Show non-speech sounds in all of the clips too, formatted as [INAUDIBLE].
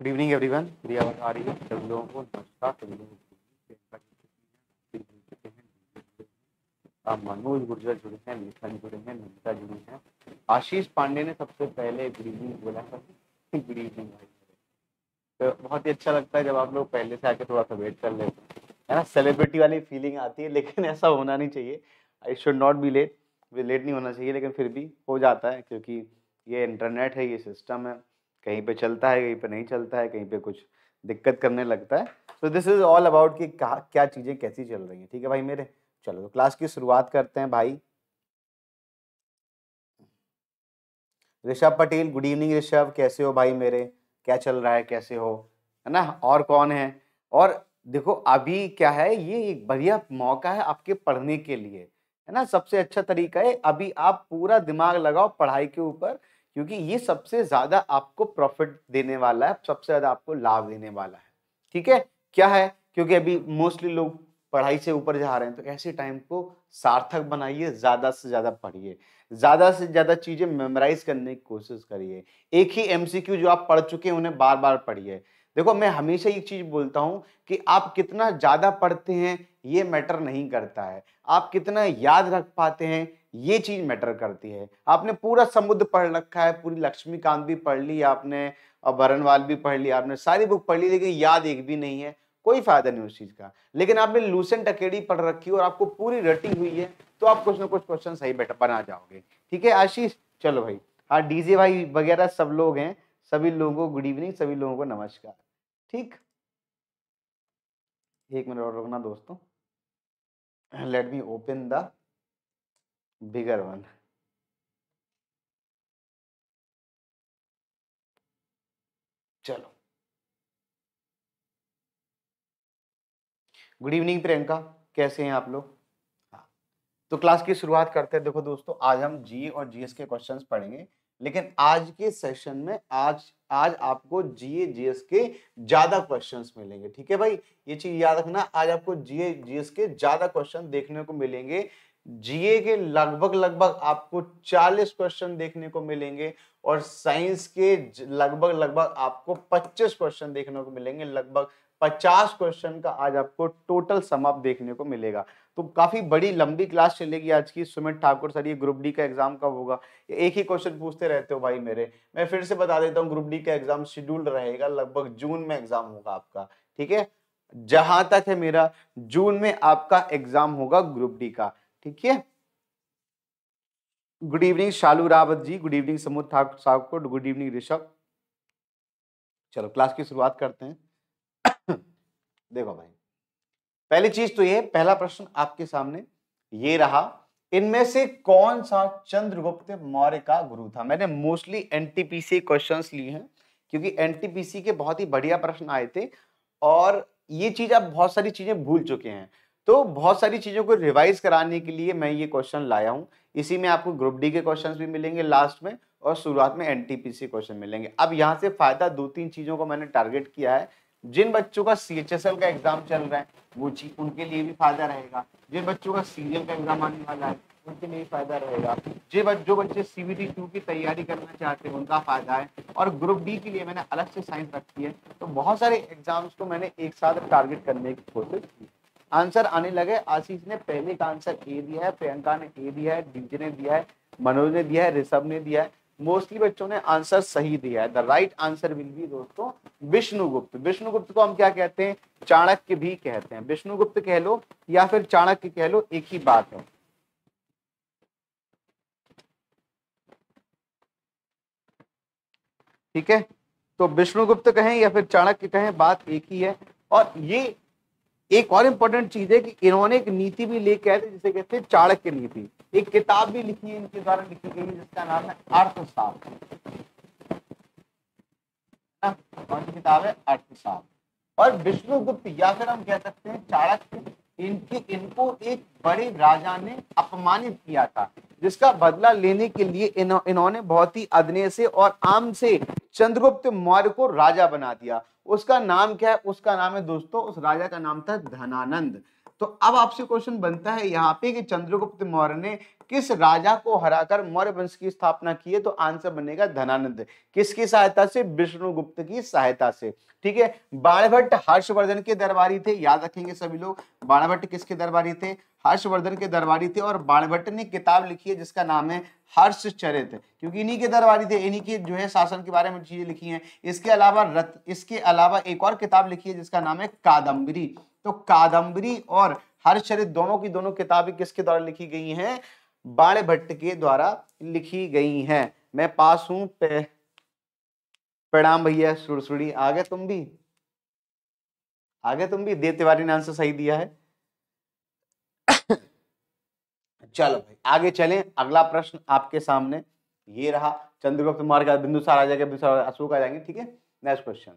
Good evening everyone मेरी आवाज़ आ रही है सभी लोगों को नमस्कार सभी लोग मनोज गुर्जर जुड़े हैं मिथन जुड़े हैं नमिता जुड़ी हैं आशीष पांडे ने सबसे पहले गुड इवनिंग बोला था गुड इवनिंग भाई तो बहुत ही अच्छा लगता है जब आप लोग पहले से आके थोड़ा सा वेट कर लेते हैं है ना सेलिब्रिटी वाली फीलिंग आती है लेकिन ऐसा होना नहीं चाहिए I should not be late late नहीं होना चाहिए लेकिन फिर भी हो जाता है क्योंकि ये इंटरनेट है ये सिस्टम है कहीं पे चलता है कहीं पे नहीं चलता है कहीं पे कुछ दिक्कत करने लगता है so this is all about कि क्या चीज़ें कैसी चल रही हैं ठीक है भाई मेरे चलो तो क्लास की शुरुआत करते हैं भाई ऋषभ पटेल गुड इवनिंग ऋषभ कैसे हो भाई मेरे क्या चल रहा है कैसे हो है ना और कौन है और देखो अभी क्या है ये एक बढ़िया मौका है आपके पढ़ने के लिए है ना सबसे अच्छा तरीका है अभी आप पूरा दिमाग लगाओ पढ़ाई के ऊपर क्योंकि ये सबसे ज़्यादा आपको प्रॉफिट देने वाला है सबसे ज़्यादा आपको लाभ देने वाला है ठीक है क्या है क्योंकि अभी मोस्टली लोग पढ़ाई से ऊपर जा रहे हैं तो ऐसे टाइम को सार्थक बनाइए ज़्यादा से ज़्यादा पढ़िए ज़्यादा से ज़्यादा चीज़ें मेमोराइज करने की कोशिश करिए एक ही एमसीक्यू जो आप पढ़ चुके हैं उन्हें बार बार पढ़िए देखो मैं हमेशा ये चीज़ बोलता हूँ कि आप कितना ज़्यादा पढ़ते हैं ये मैटर नहीं करता है आप कितना याद रख पाते हैं ये चीज मैटर करती है आपने पूरा समुद्र पढ़ रखा है पूरी लक्ष्मीकांत भी पढ़ ली आपने भरनवाल भी पढ़ ली आपने सारी बुक पढ़ ली लेकिन याद एक भी नहीं है कोई फायदा नहीं उस चीज का लेकिन आपने लूसेंट अकेडी पढ़ रखी और आपको पूरी रटिंग हुई है तो आप कुछ ना कुछ क्वेश्चन सही बैठा बना जाओगे ठीक है आशीष चलो भाई हाँ डीजे भाई वगैरह सब लोग हैं सभी लोगों को गुड इवनिंग सभी लोगों को नमस्कार ठीक एक मिनट और रुकना दोस्तों let me open the bigger one चलो गुड इवनिंग प्रियंका कैसे hain आप लोग हाँ। तो क्लास की शुरुआत करते हैं देखो दोस्तों आज हम जी और जीएस के क्वेश्चंस पढ़ेंगे लेकिन आज के सेशन में आज आज आपको जीए जीएस के ज्यादा क्वेश्चंस मिलेंगे ठीक है भाई ये चीज याद रखना आज आपको जीए जीएस के ज्यादा क्वेश्चन देखने को मिलेंगे जीए के लगभग लगभग आपको 40 क्वेश्चन देखने को मिलेंगे और साइंस के लगभग लगभग आपको 25 क्वेश्चन देखने को मिलेंगे लगभग 50 क्वेश्चन का आज आपको टोटल समाप्त देखने को मिलेगा तो काफ़ी बड़ी लंबी क्लास चलेगी आज की सुमित ठाकुर सर ये ग्रुप डी का एग्जाम कब होगा एक ही क्वेश्चन पूछते रहते हो भाई मेरे मैं फिर से बता देता हूँ ग्रुप डी का एग्जाम शेड्यूल रहेगा लगभग जून में एग्जाम होगा आपका ठीक है जहां तक है मेरा जून में आपका एग्जाम होगा ग्रुप डी का ठीक है good evening Shalu Rawat ji good evening Samudra Thakur good evening Rishabh चलो क्लास की शुरुआत करते हैं [COUGHS] देखो भाई पहली चीज तो ये पहला प्रश्न आपके सामने ये रहा इनमें से कौन सा चंद्रगुप्त मौर्य का गुरु था मैंने मोस्टली एनटीपीसी क्वेश्चंस लिए हैं क्योंकि एनटीपीसी के बहुत ही बढ़िया प्रश्न आए थे और ये चीज आप बहुत सारी चीजें भूल चुके हैं तो बहुत सारी चीज़ों को रिवाइज कराने के लिए मैं ये क्वेश्चन लाया हूँ इसी में आपको ग्रुप डी के क्वेश्चन भी मिलेंगे लास्ट में और शुरुआत में एन क्वेश्चन मिलेंगे अब यहाँ से फ़ायदा दो तीन चीज़ों को मैंने टारगेट किया है जिन बच्चों का सी एच एस एल का एग्ज़ाम चल रहा है वो चीज उनके लिए भी फ़ायदा रहेगा जिन बच्चों का सीरियल का एग्ज़ाम आने वाला है उनके लिए फायदा रहेगा जे बच, जो बच्चे सी बी टी टू की तैयारी करना चाहते हैं उनका फायदा है और ग्रुप डी के लिए मैंने अलग से साइंस रखी है तो बहुत सारे एग्जाम्स को मैंने एक साथ टारगेट करने की कोशिश की आंसर आने लगे आशीष ने पहले का आंसर ए दिया है प्रियंका ने ए दिया है डीजे ने दिया है मनोज ने दिया है ऋषभ ने दिया है मोस्टली बच्चों ने आंसर सही दिया है the right answer will be दोस्तों विष्णुगुप्त विष्णुगुप्त को हम क्या कहते हैं चाणक्य भी कहते हैं विष्णुगुप्त कह लो या फिर चाणक्य कह लो एक ही बात है ठीक है तो विष्णुगुप्त कहें या फिर चाणक्य कहें बात एक ही है और ये एक और इम्पोर्टेंट चीज है कि इन्होंने एक नीति भी लेके आए थे जिसे कहते हैं चाणक्य नीति एक किताब भी लिखी है इनके द्वारा लिखी गई है जिसका नाम है अर्थशास्त्र कौन सी किताब है अर्थशास्त्र और विष्णुगुप्त या फिर हम कह सकते हैं चाणक्य इनके इनको एक बड़े राजा ने अपमानित किया था जिसका बदला लेने के लिए इन्हों, इन्होंने बहुत ही अदने से और आम से चंद्रगुप्त मौर्य को राजा बना दिया उसका नाम क्या है उसका नाम है दोस्तों उस राजा का नाम था धनानंद तो अब आपसे क्वेश्चन बनता है यहाँ पे कि चंद्रगुप्त मौर्य ने किस राजा को हराकर मौर्य वंश की स्थापना की है तो आंसर बनेगा धनानंद किसकी सहायता से विष्णुगुप्त की सहायता से ठीक है बाणभट्ट हर्षवर्धन के दरबारी थे याद रखेंगे सभी लोग बाणभट्ट किसके दरबारी थे हर्षवर्धन के दरबारी थे और बाणभट्ट ने किताब लिखी है जिसका नाम है हर्षचरित क्योंकि इन्हीं के दरबारी थे इन्हीं के जो है शासन के बारे में चीजें लिखी हैं इसके अलावा रत इसके अलावा एक और किताब लिखी है जिसका नाम है कादम्बरी तो कादम्बरी और हर्षचरित दोनों की दोनों किताबें किसके द्वारा लिखी गई हैं बाण भट्ट के द्वारा लिखी गई हैं मैं पास हूं प्रणाम भैया सुड़सुड़ी आ गए तुम भी आ गए तुम भी देव तिवारी ने आंसर सही दिया है चलो भाई आगे चलें अगला प्रश्न आपके सामने ये रहा चंद्रगुप्त मार्ग बिंदुसार आ जाएगा बिंदुसार अशोक आ जाएंगे ठीक है नेक्स्ट क्वेश्चन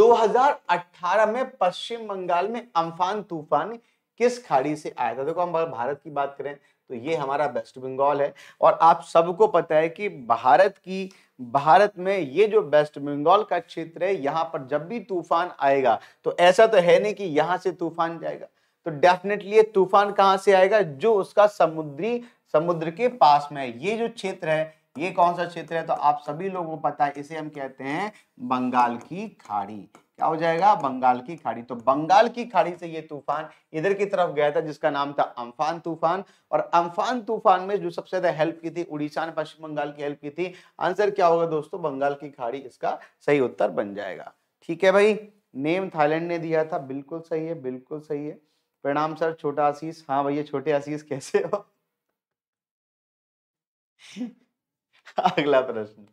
2018 में पश्चिम बंगाल में अम्फान तूफान किस खाड़ी से आया था देखो हम भारत की बात करें तो ये हमारा वेस्ट बंगाल है और आप सबको पता है कि भारत की भारत में ये जो वेस्ट बंगाल का क्षेत्र है यहाँ पर जब भी तूफान आएगा तो ऐसा तो है नहीं कि यहाँ से तूफान जाएगा तो डेफिनेटली ये तूफान कहाँ से आएगा जो उसका समुद्री समुद्र के पास में है ये जो क्षेत्र है ये कौन सा क्षेत्र है तो आप सभी लोगों को पता है इसे हम कहते हैं बंगाल की खाड़ी क्या हो जाएगा बंगाल की खाड़ी तो बंगाल की खाड़ी से ये तूफान इधर की तरफ गया था जिसका नाम था अम्फान तूफान और अम्फान तूफान में जो सबसे ज्यादा हेल्प की थी उड़ीसा ने पश्चिम बंगाल की हेल्प की थी आंसर क्या होगा दोस्तों बंगाल की खाड़ी इसका सही उत्तर बन जाएगा ठीक है भाई नेम थाईलैंड ने दिया था बिल्कुल सही है बिल्कुल सही है प्रणाम सर छोटा आशीष हाँ भैया छोटे आशीष कैसे हो [LAUGHS] अगला प्रश्न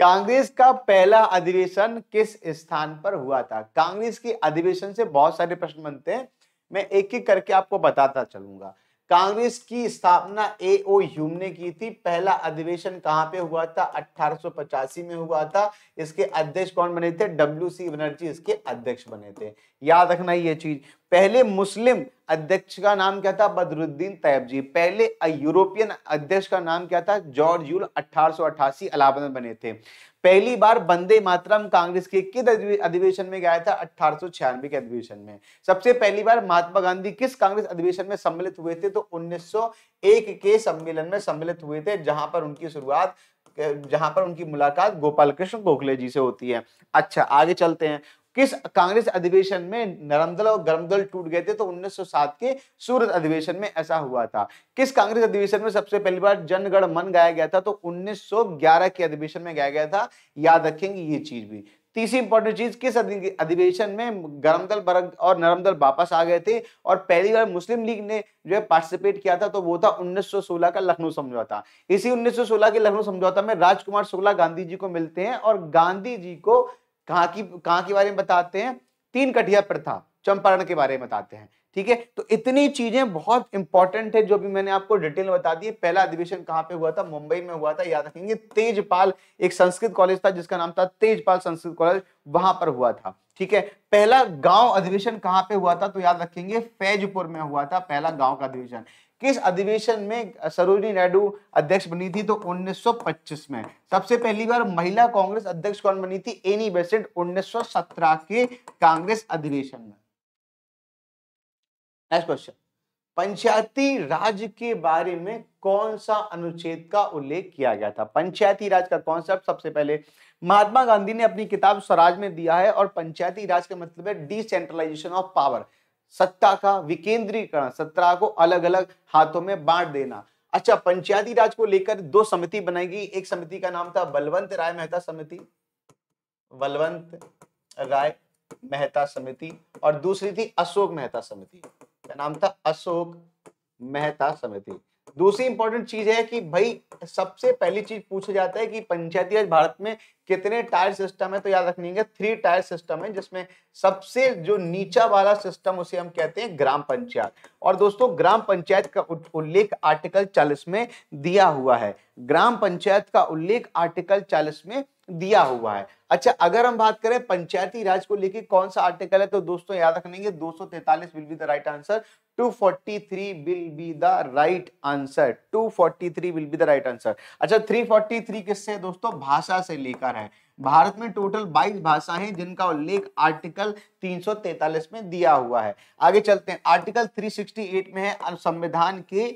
कांग्रेस का पहला अधिवेशन किस स्थान पर हुआ था कांग्रेस के अधिवेशन से बहुत सारे प्रश्न बनते हैं मैं एक एक करके आपको बताता चलूंगा कांग्रेस की स्थापना ए ओ ह्यूम ने की थी पहला अधिवेशन कहाँ पे हुआ था 1885 में हुआ था इसके अध्यक्ष कौन बने थे डब्ल्यू सी बनर्जी इसके अध्यक्ष बने थे याद रखना ये चीज पहले मुस्लिम अध्यक्ष का नाम क्या था बदरुद्दीन तैयब जी पहले यूरोपियन अध्यक्ष का नाम क्या था जॉर्ज यूल अठारह इलाहाबाद बने थे पहली बार बंदे मातरम कांग्रेस के किस अधिवेशन में गया था अठारह के अधिवेशन में सबसे पहली बार महात्मा गांधी किस कांग्रेस अधिवेशन में सम्मिलित हुए थे तो 1901 के सम्मेलन में सम्मिलित हुए थे जहां पर उनकी शुरुआत जहां पर उनकी मुलाकात गोपाल कृष्ण गोखले जी से होती है अच्छा आगे चलते हैं किस कांग्रेस अधिवेशन में नरमदल और गरमदल टूट गए थे तो 1907 के सूरत अधिवेशन में ऐसा हुआ था किस कांग्रेस अधिवेशन में सबसे पहली बार जनगण मन गाया गया था तो 1911 के अधिवेशन में गाया गया था याद रखेंगे ये चीज भी तीसरी इंपॉर्टेंट चीज किस अधिवेशन में गरम दल बरग और नरम दल वापस आ गए थे और पहली बार मुस्लिम लीग ने जो है पार्टिसिपेट किया था तो वो था 1916 का लखनऊ समझौता इसी 1916 के लखनऊ समझौता में राजकुमार शुक्ला गांधी जी को मिलते हैं और गांधी जी को कहा की कहा के बारे में बताते हैं तीन कटिया प्रथा चंपारण के बारे में बताते हैं ठीक है तो इतनी चीजें बहुत इंपॉर्टेंट है जो भी मैंने आपको डिटेल में बता दी पहला अधिवेशन कहाँ पे हुआ था मुंबई में हुआ था याद रखेंगे तेजपाल एक संस्कृत कॉलेज था जिसका नाम था तेजपाल संस्कृत कॉलेज वहां पर हुआ था ठीक है पहला गांव अधिवेशन कहाँ पे हुआ था तो याद रखेंगे फैजपुर में हुआ था पहला गांव का अधिवेशन किस अधिवेशन में सरोजनी नायडू अध्यक्ष बनी थी तो 1925 में सबसे पहली बार महिला कांग्रेस अध्यक्ष कौन बनी थी एनी बेसेंट 1917 के कांग्रेस अधिवेशन में नेक्स्ट क्वेश्चन पंचायती राज के बारे में कौन सा अनुच्छेद का उल्लेख किया गया था पंचायती राज का कॉन्सेप्ट सबसे पहले महात्मा गांधी ने अपनी किताब स्वराज में दिया है और पंचायती राज का मतलब है डिसेंट्रलाइजेशन ऑफ पावर सत्ता का विकेंद्रीकरण सत्ता को अलग अलग हाथों में बांट देना अच्छा पंचायती राज को लेकर दो समिति बनाएगी एक समिति का नाम था बलवंत राय मेहता समिति बलवंत राय मेहता समिति और दूसरी थी अशोक मेहता समिति का नाम था अशोक मेहता समिति दूसरी इंपॉर्टेंट चीज है कि भाई सबसे पहली चीज पूछा जाता है कि पंचायती राज भारत में कितने टायर सिस्टम है तो याद रखने थ्री टायर सिस्टम है जिसमें सबसे जो नीचा वाला सिस्टम उसे हम कहते हैं ग्राम पंचायत और दोस्तों ग्राम पंचायत का उल्लेख आर्टिकल चालीस में दिया हुआ है ग्राम पंचायत का उल्लेख आर्टिकल चालीस में दिया हुआ है अच्छा अगर हम बात करें पंचायती राज को लेकर कौन सा आर्टिकल है तो दोस्तों याद रखेंगे तैतालीस will be the right answer 243 will be the right answer 243 will be the right answer अच्छा 343 किससे दोस्तों भाषा से लेकर है भारत में टोटल 22 भाषा हैं जिनका उल्लेख आर्टिकल 343 में दिया हुआ है आगे चलते हैं आर्टिकल 368 में है संविधान के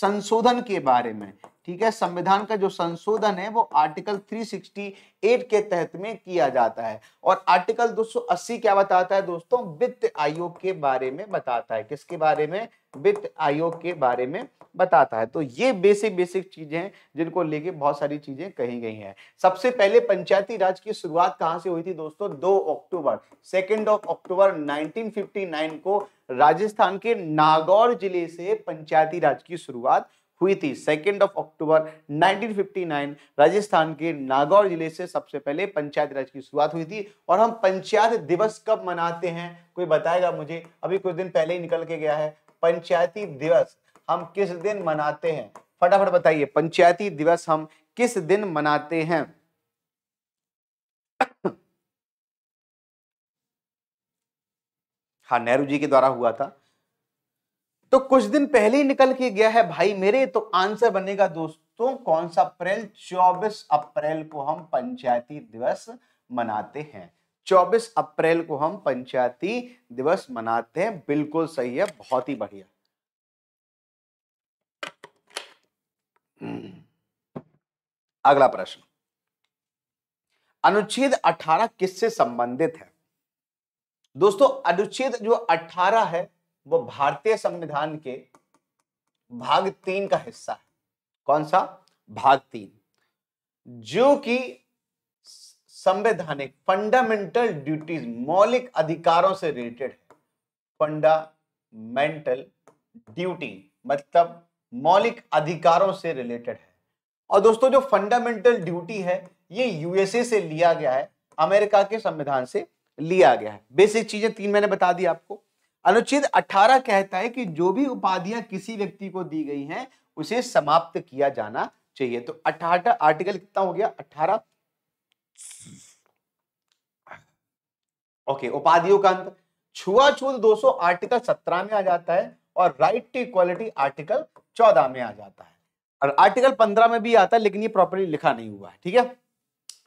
संशोधन के बारे में ठीक है संविधान का जो संशोधन है वो आर्टिकल 368 के तहत में किया जाता है और आर्टिकल 280 क्या बताता है दोस्तों वित्त आयोग के बारे में बताता है किसके बारे में वित्त आयोग के बारे में बताता है तो ये बेसिक बेसिक चीजें हैं जिनको लेके बहुत सारी चीजें कही गई हैं सबसे पहले पंचायती राज की शुरुआत कहाँ से हुई थी दोस्तों दो अक्टूबर सेकेंड ऑफ अक्टूबर नाइनटीन को राजस्थान के नागौर जिले से पंचायती राज की शुरुआत हुई थी सेकेंड ऑफ अक्टूबर 1959 राजस्थान के नागौर जिले से सबसे पहले पंचायत राज की शुरुआत हुई थी और हम पंचायत दिवस कब मनाते हैं कोई बताएगा मुझे अभी कुछ दिन पहले ही निकल के गया है पंचायती दिवस हम किस दिन मनाते हैं फटाफट बताइए पंचायती दिवस हम किस दिन मनाते हैं हाँ नेहरू जी के द्वारा हुआ था तो कुछ दिन पहले ही निकल के गया है भाई मेरे तो आंसर बनेगा दोस्तों कौन सा अप्रैल 24 अप्रैल को हम पंचायती दिवस मनाते हैं 24 अप्रैल को हम पंचायती दिवस मनाते हैं बिल्कुल सही है बहुत ही बढ़िया हम्म। अगला प्रश्न अनुच्छेद 18 किससे संबंधित है दोस्तों अनुच्छेद जो 18 है वो भारतीय संविधान के भाग तीन का हिस्सा है कौन सा भाग तीन जो कि संवैधानिक फंडामेंटल ड्यूटीज मौलिक अधिकारों से रिलेटेड है फंडामेंटल ड्यूटी मतलब मौलिक अधिकारों से रिलेटेड है और दोस्तों जो फंडामेंटल ड्यूटी है ये यूएसए से लिया गया है अमेरिका के संविधान से लिया गया है बेसिक चीजें तीन मैंने बता दी आपको अनुच्छेद 18 कहता है कि जो भी उपाधियां किसी व्यक्ति को दी गई हैं उसे समाप्त किया जाना चाहिए तो अठारह आर्टिकल कितना हो गया अठारह ओके उपाधियों का अंत छुआछूत 200 आर्टिकल 17 में आ जाता है और राइट टू इक्वालिटी आर्टिकल 14 में आ जाता है और आर्टिकल 15 में भी आता है लेकिन ये प्रॉपरली लिखा नहीं हुआ है ठीक है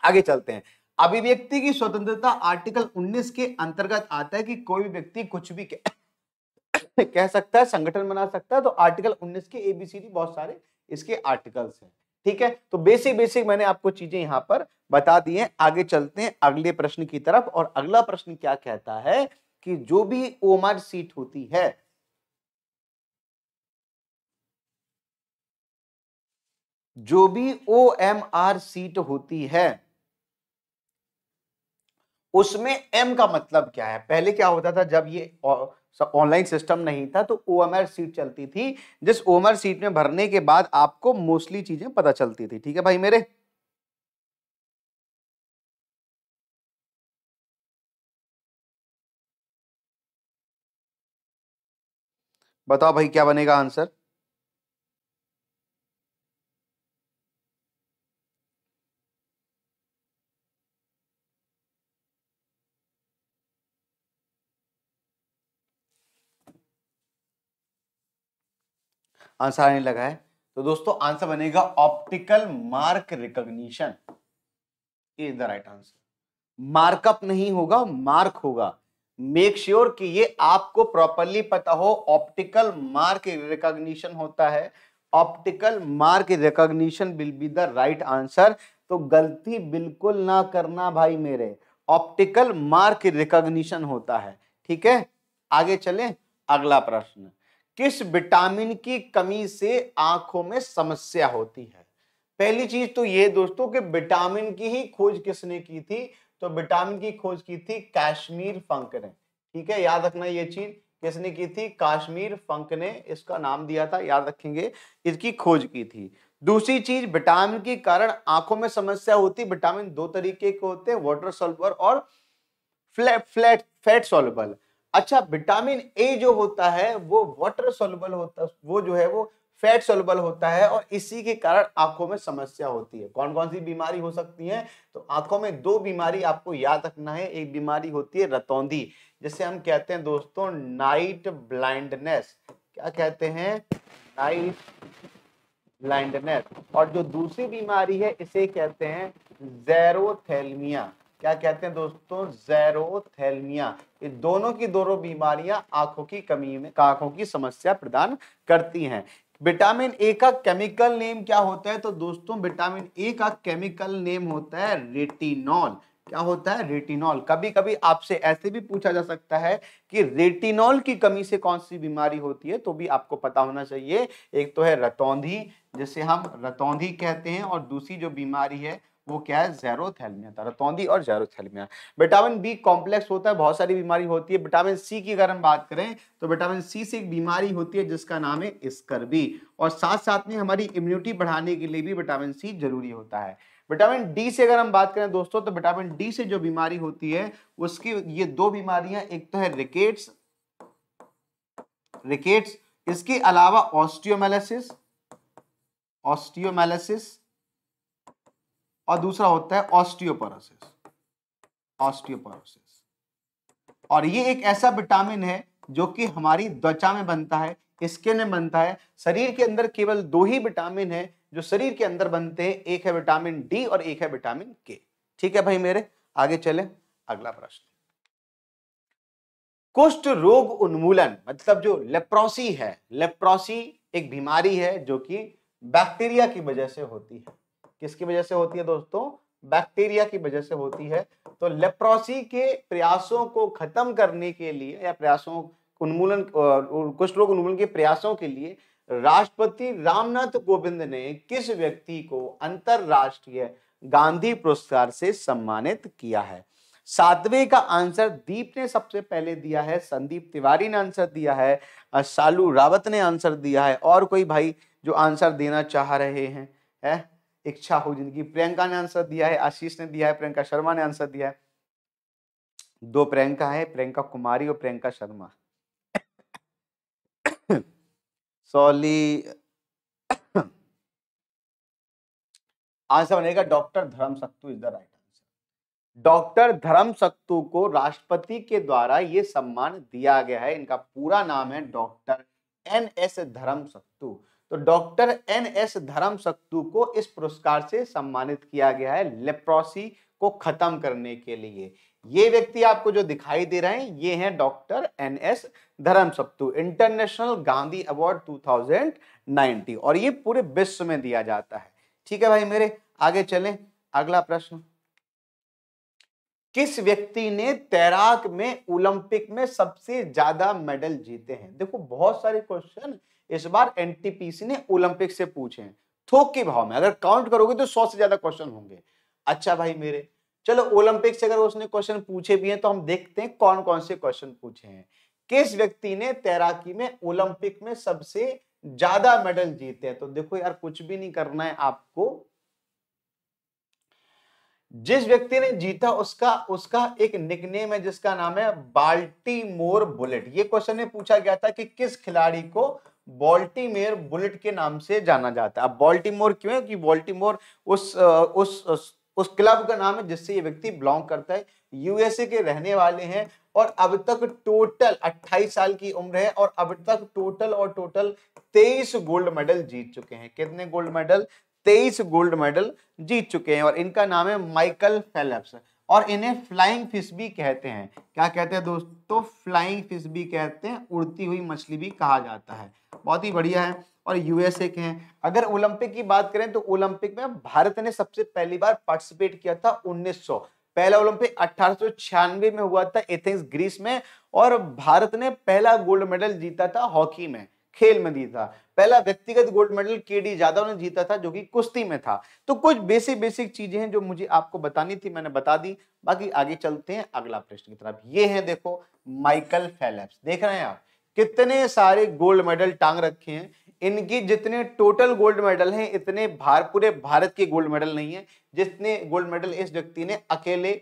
आगे चलते हैं अभिव्यक्ति की स्वतंत्रता आर्टिकल 19 के अंतर्गत आता है कि कोई भी व्यक्ति कुछ भी कह, [COUGHS] कह सकता है संगठन बना सकता है तो आर्टिकल 19 के एबीसीडी बहुत सारे इसके आर्टिकल्स हैं ठीक है तो बेसिक बेसिक मैंने आपको चीजें यहां पर बता दी हैं आगे चलते हैं अगले प्रश्न की तरफ और अगला प्रश्न क्या कहता है कि जो भी ओमर सीट होती है जो भी ओ एम आर सीट होती है उसमें एम का मतलब क्या है पहले क्या होता था जब ये ऑनलाइन सिस्टम नहीं था तो ओ सीट चलती थी जिस ओ सीट में भरने के बाद आपको मोस्टली चीजें पता चलती थी ठीक है भाई मेरे बताओ भाई क्या बनेगा आंसर आंसर आने लगा है तो दोस्तों आंसर बनेगा optical mark recognition is the right answer markup नहीं होगा मार्क होगा मेक श्योर sure कि ये आपको प्रॉपरली पता हो ऑप्टिकल मार्क रिकॉग्निशन होता है optical mark recognition will be the right answer तो गलती बिल्कुल ना करना भाई मेरे ऑप्टिकल मार्क रिकॉग्निशन होता है ठीक है आगे चलें अगला प्रश्न किस विटामिन की कमी से आंखों में समस्या होती है पहली चीज तो ये दोस्तों कि विटामिन की ही खोज किसने की थी तो विटामिन की खोज की थी कश्मीर फंक ने ठीक है याद रखना ये चीज किसने की थी कश्मीर फंक ने इसका नाम दिया था याद रखेंगे इसकी खोज की थी दूसरी चीज विटामिन के कारण आंखों में समस्या होती विटामिन दो तरीके के होते हैं वाटर सोल्वर और फ्लैट फ्लैट फैट सोलबल अच्छा विटामिन ए जो होता है वो वाटर सोलबल होता है वो जो है वो फैट सोलबल होता है और इसी के कारण आंखों में समस्या होती है कौन कौन सी बीमारी हो सकती है तो आंखों में दो बीमारी आपको याद रखना है एक बीमारी होती है रतौंधी जैसे हम कहते हैं दोस्तों नाइट ब्लाइंडनेस क्या कहते हैं नाइट ब्लाइंडनेस और जो दूसरी बीमारी है इसे कहते हैं जेरोथेलमिया क्या कहते हैं दोस्तों जैरोथेलमिया ये दोनों की दोनों बीमारियां आंखों की कमी में आंखों की समस्या प्रदान करती हैं विटामिन ए का केमिकल नेम क्या होता है तो दोस्तों विटामिन ए का केमिकल नेम होता है रेटिनॉल क्या होता है रेटिनॉल कभी कभी आपसे ऐसे भी पूछा जा सकता है कि रेटिनॉल की कमी से कौन सी बीमारी होती है तो भी आपको पता होना चाहिए एक तो है रतौंधी जिसे हम रतौंधी कहते हैं और दूसरी जो बीमारी है वो क्या है जैरोथैलमिया तरतौंदी और जैरोथैलमिया विटामिन बी कॉम्प्लेक्स होता है बहुत सारी बीमारी होती है विटामिन सी की अगर हम बात करें तो विटामिन सी से एक बीमारी होती है जिसका नाम है स्कर्वी और साथ साथ में हमारी इम्यूनिटी बढ़ाने के लिए भी विटामिन सी जरूरी होता है विटामिन डी से अगर हम बात करें दोस्तों तो विटामिन डी से जो बीमारी होती है उसकी ये दो बीमारियां एक तो है रिकेट्स रिकेट्स इसके अलावा ऑस्टियोमेलेसिस ऑस्टियोमेलेसिस और दूसरा होता है ऑस्टियोपोरोसिस ऑस्टियोपोरोसिस और ये एक ऐसा विटामिन है जो कि हमारी त्वचा में बनता है स्किन में बनता है शरीर के अंदर केवल दो ही विटामिन है जो शरीर के अंदर बनते हैं एक है विटामिन डी और एक है विटामिन के ठीक है भाई मेरे आगे चले अगला प्रश्न कुष्ठ रोग उन्मूलन मतलब जो लेप्रोसी है लेप्रोसी एक बीमारी है जो कि बैक्टीरिया की वजह से होती है किसकी वजह से होती है दोस्तों बैक्टीरिया की वजह से होती है तो लेप्रोसी के प्रयासों को खत्म करने के लिए या प्रयासों उन्मूलन कुछ लोग उन्मूलन के प्रयासों के लिए राष्ट्रपति रामनाथ कोविंद ने किस व्यक्ति को अंतरराष्ट्रीय गांधी पुरस्कार से सम्मानित किया है सातवें का आंसर दीप ने सबसे पहले दिया है संदीप तिवारी ने आंसर दिया है सालू रावत ने आंसर दिया है और कोई भाई जो आंसर देना चाह रहे हैं है इच्छा हो जिंदगी प्रियंका ने आंसर दिया है आशीष ने दिया है प्रियंका शर्मा ने आंसर दिया है दो प्रियंका है प्रियंका कुमारी और प्रियंका शर्मा सॉली आंसर बनेगा doctor Dharam Sattu is the right answer doctor Dharam Sattu को राष्ट्रपति के द्वारा ये सम्मान दिया गया है इनका पूरा नाम है डॉक्टर एन एस धर्म सत्तू तो डॉक्टर एन एस धर्म शक्तु को इस पुरस्कार से सम्मानित किया गया है लेप्रोसी को खत्म करने के लिए ये व्यक्ति आपको जो दिखाई दे रहे हैं ये हैं डॉक्टर एन एस धर्म सप्तु इंटरनेशनल गांधी अवार्ड 2090 और ये पूरे विश्व में दिया जाता है ठीक है भाई मेरे आगे चलें अगला प्रश्न किस व्यक्ति ने तैराक में ओलंपिक में सबसे ज्यादा मेडल जीते हैं देखो बहुत सारे क्वेश्चन इस बार एनटीपीसी ने ओलंपिक से पूछे हैं थोक के भाव में अगर काउंट करोगे तो सौ से ज्यादा क्वेश्चन होंगे अच्छा भाई मेरे चलो ओलंपिक से अगर उसने क्वेश्चन पूछे भी हैं तो हम देखते हैं कौन कौन से क्वेश्चन पूछे हैं किस व्यक्ति ने तैराकी में ओलंपिक में सबसे ज्यादा मेडल जीते हैं तो देखो यार कुछ भी नहीं करना है आपको जिस व्यक्ति ने जीता उसका उसका एक निकनेम है जिसका नाम है बाल्टी मोर बुलेट ये क्वेश्चन में पूछा गया था कि किस खिलाड़ी को बॉल्टीमेयर बुलेट के नाम से जाना जाता है अब बॉल्टीमोर क्यों है कि बॉल्टीमोर उस उस उस, क्लब का नाम है जिससे ये व्यक्ति बिलोंग करता है यूएसए के रहने वाले हैं और अब तक टोटल 28 साल की उम्र है और अब तक टोटल और टोटल 23 गोल्ड मेडल जीत चुके हैं कितने गोल्ड मेडल 23 गोल्ड मेडल जीत चुके हैं और इनका नाम है माइकल फेलप्स और इन्हें फ्लाइंग फिश भी कहते हैं क्या कहते हैं दोस्तों फ्लाइंग फिश भी कहते हैं उड़ती हुई मछली भी कहा जाता है बहुत ही बढ़िया है और यूएसए के हैं अगर ओलंपिक की बात करें तो ओलंपिक में भारत ने सबसे पहली बार पार्टिसिपेट किया था 1900 पहला ओलंपिक अठारह में हुआ था एथेंस ग्रीस में और भारत ने पहला गोल्ड मेडल जीता था हॉकी में खेल में जीता पहला व्यक्तिगत gold medal K D Yadav ने जीता था जो कि कुश्ती में था तो कुछ बेसिक बेसिक चीजें हैं जो मुझे आपको बतानी थी मैंने बता दी बाकी आगे चलते हैं अगला प्रश्न की तरफ ये है देखो माइकल फेलेप्स देख रहे हैं आप कितने सारे गोल्ड मेडल टांग रखे हैं इनकी जितने टोटल गोल्ड मेडल हैं इतने भार पूरे भारत के गोल्ड मेडल नहीं है जितने गोल्ड मेडल इस व्यक्ति ने अकेले